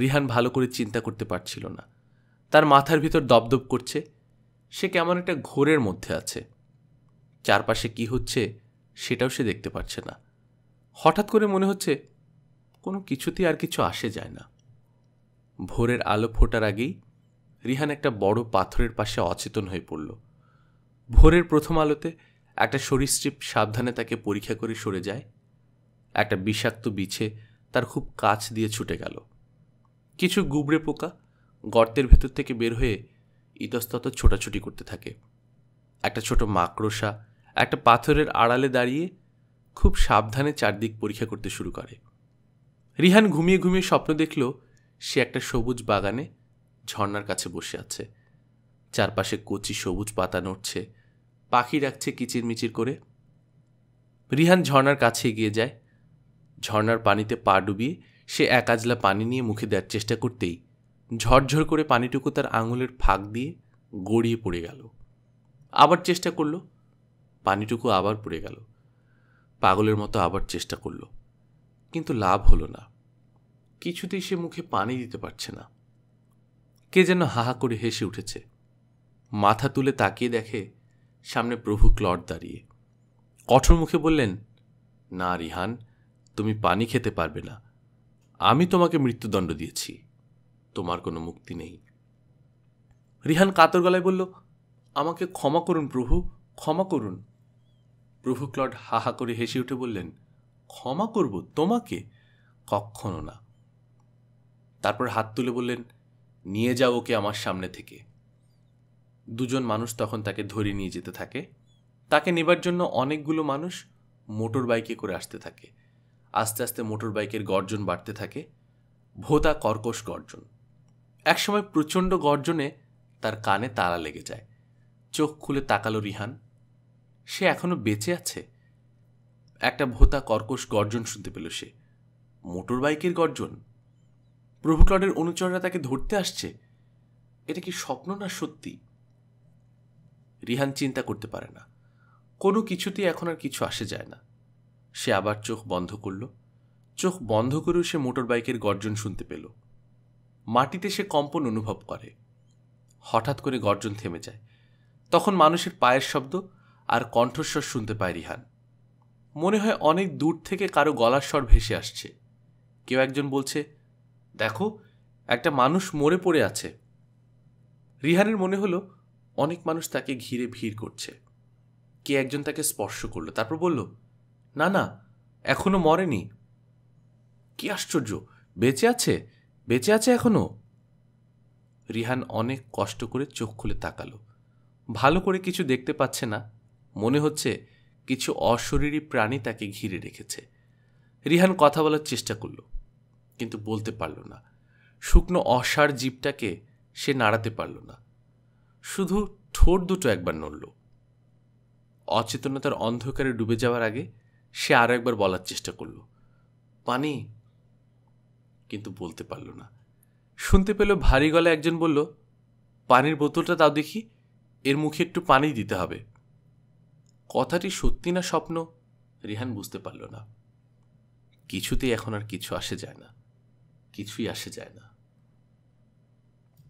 রিহান ভালো করে চিন্তা করতে পারছিল না তার মাথার ভিতর দপদপ করছে সে কেমন একটা ঘোরের মধ্যে আছে চারপাশে কি হচ্ছে সেটাও সে দেখতে পারছে না হঠাৎ করে মনে হচ্ছে কোনো কিছুতেই আর কিছু আসে যায় না ভোরের আলো ফোটার আগেই রিহান একটা বড় পাথরের পাশে অচেতন হয়ে পড়ল ভোরের প্রথম আলোতে একটা সরীসৃপ সাবধানে তাকে পরীক্ষা করে সরে যায় একটা বিষাক্ত বিছে তার খুব কাছ দিয়ে ছুটে গেল কিছু গুবড়ে পোকা গর্তের ভেতর থেকে বের হয়ে ইতস্তত ছোটাছুটি করতে থাকে একটা ছোট মাকড়সা একটা পাথরের আড়ালে দাঁড়িয়ে খুব সাবধানে চারদিক পরীক্ষা করতে শুরু করে রিহান ঘুমিয়ে ঘুমিয়ে স্বপ্ন দেখল সে একটা সবুজ বাগানে ঝর্নার কাছে বসে আছে চারপাশে কচি সবুজ পাতা নড়ছে পাখি ডাকছে কিচিরমিচির করে রিহান ঝর্নার কাছে এগিয়ে যায় ঝর্নার পানিতে পা ডুবিয়ে সে একাজলা পানি নিয়ে মুখে দেওয়ার চেষ্টা করতেই ঝরঝর করে পানিটুকু তার আঙুলের ফাঁক দিয়ে গড়িয়ে পড়ে গেল আবার চেষ্টা করলো পানিটুকু আবার পড়ে গেল পাগলের মতো আবার চেষ্টা করল কিন্তু লাভ হলো না কিছুতেই সে মুখে পানি দিতে পারছে না কে যেন হাহা করে হেসে উঠেছে মাথা তুলে তাকিয়ে দেখে সামনে প্রভু ক্লট দাঁড়িয়ে কঠোর মুখে বললেন না রিহান তুমি পানি খেতে পারবে না আমি তোমাকে মৃত্যুদণ্ড দিয়েছি তোমার কোনো মুক্তি নেই রিহান কাতর গলায় বলল আমাকে ক্ষমা করুন প্রভু ক্ষমা করুন প্রভু ক্লড হাহা করে হেসে উঠে বললেন ক্ষমা করব তোমাকে কক্ষণও না তারপর হাত তুলে বললেন নিয়ে যাও ওকে আমার সামনে থেকে দুজন মানুষ তখন তাকে ধরে নিয়ে যেতে থাকে তাকে নেবার জন্য অনেকগুলো মানুষ মোটর বাইকে করে আসতে থাকে আস্তে আস্তে মোটর বাইকের গর্জন বাড়তে থাকে ভোতা কর্কশ গর্জন একসময় প্রচণ্ড গর্জনে তার কানে তালা লেগে যায় চোখ খুলে তাকালো রিহান সে এখনো বেঁচে আছে একটা ভোতা কর্কশ গর্জন শুনতে পেল সে মোটর বাইকের গর্জন প্রভুক্লডের অনুচররা তাকে ধরতে আসছে এটা কি স্বপ্ন না সত্যি রিহান চিন্তা করতে পারে না কোনো কিছুতেই এখন আর কিছু আসে যায় না সে আবার চোখ বন্ধ করল চোখ বন্ধ করেও সে মোটর বাইকের গর্জন শুনতে পেল মাটিতে সে কম্পন অনুভব করে হঠাৎ করে গর্জন থেমে যায় তখন মানুষের পায়ের শব্দ আর কণ্ঠস্বর শুনতে পায় রিহান মনে হয় অনেক দূর থেকে কারো গলার স্বর ভেসে আসছে কেউ একজন বলছে দেখো একটা মানুষ মরে পড়ে আছে রিহানের মনে হলো অনেক মানুষ তাকে ঘিরে ভিড় করছে কে একজন তাকে স্পর্শ করলো তারপর বলল না না এখনো মরেনি কি আশ্চর্য বেঁচে আছে বেঁচে আছে এখনো রিহান অনেক কষ্ট করে চোখ খুলে তাকালো ভালো করে কিছু দেখতে পাচ্ছে না মনে হচ্ছে কিছু অশরীরী প্রাণী তাকে ঘিরে রেখেছে রিহান কথা বলার চেষ্টা করল কিন্তু বলতে পারল না শুকনো অসার জীবটাকে সে নাড়াতে পারল না শুধু ঠোঁট দুটো একবার নড়ল অচেতনতার অন্ধকারে ডুবে যাওয়ার আগে সে আরও একবার বলার চেষ্টা করল পানি কিন্তু বলতে পারল না শুনতে পেল ভারী গলায় একজন বলল পানির বোতলটা তাও দেখি এর মুখে একটু পানি দিতে হবে কথাটি সত্যি না স্বপ্ন রিহান বুঝতে পারল না কিছুতেই এখন আর কিছু আসে যায় না কিছুই আসে যায় না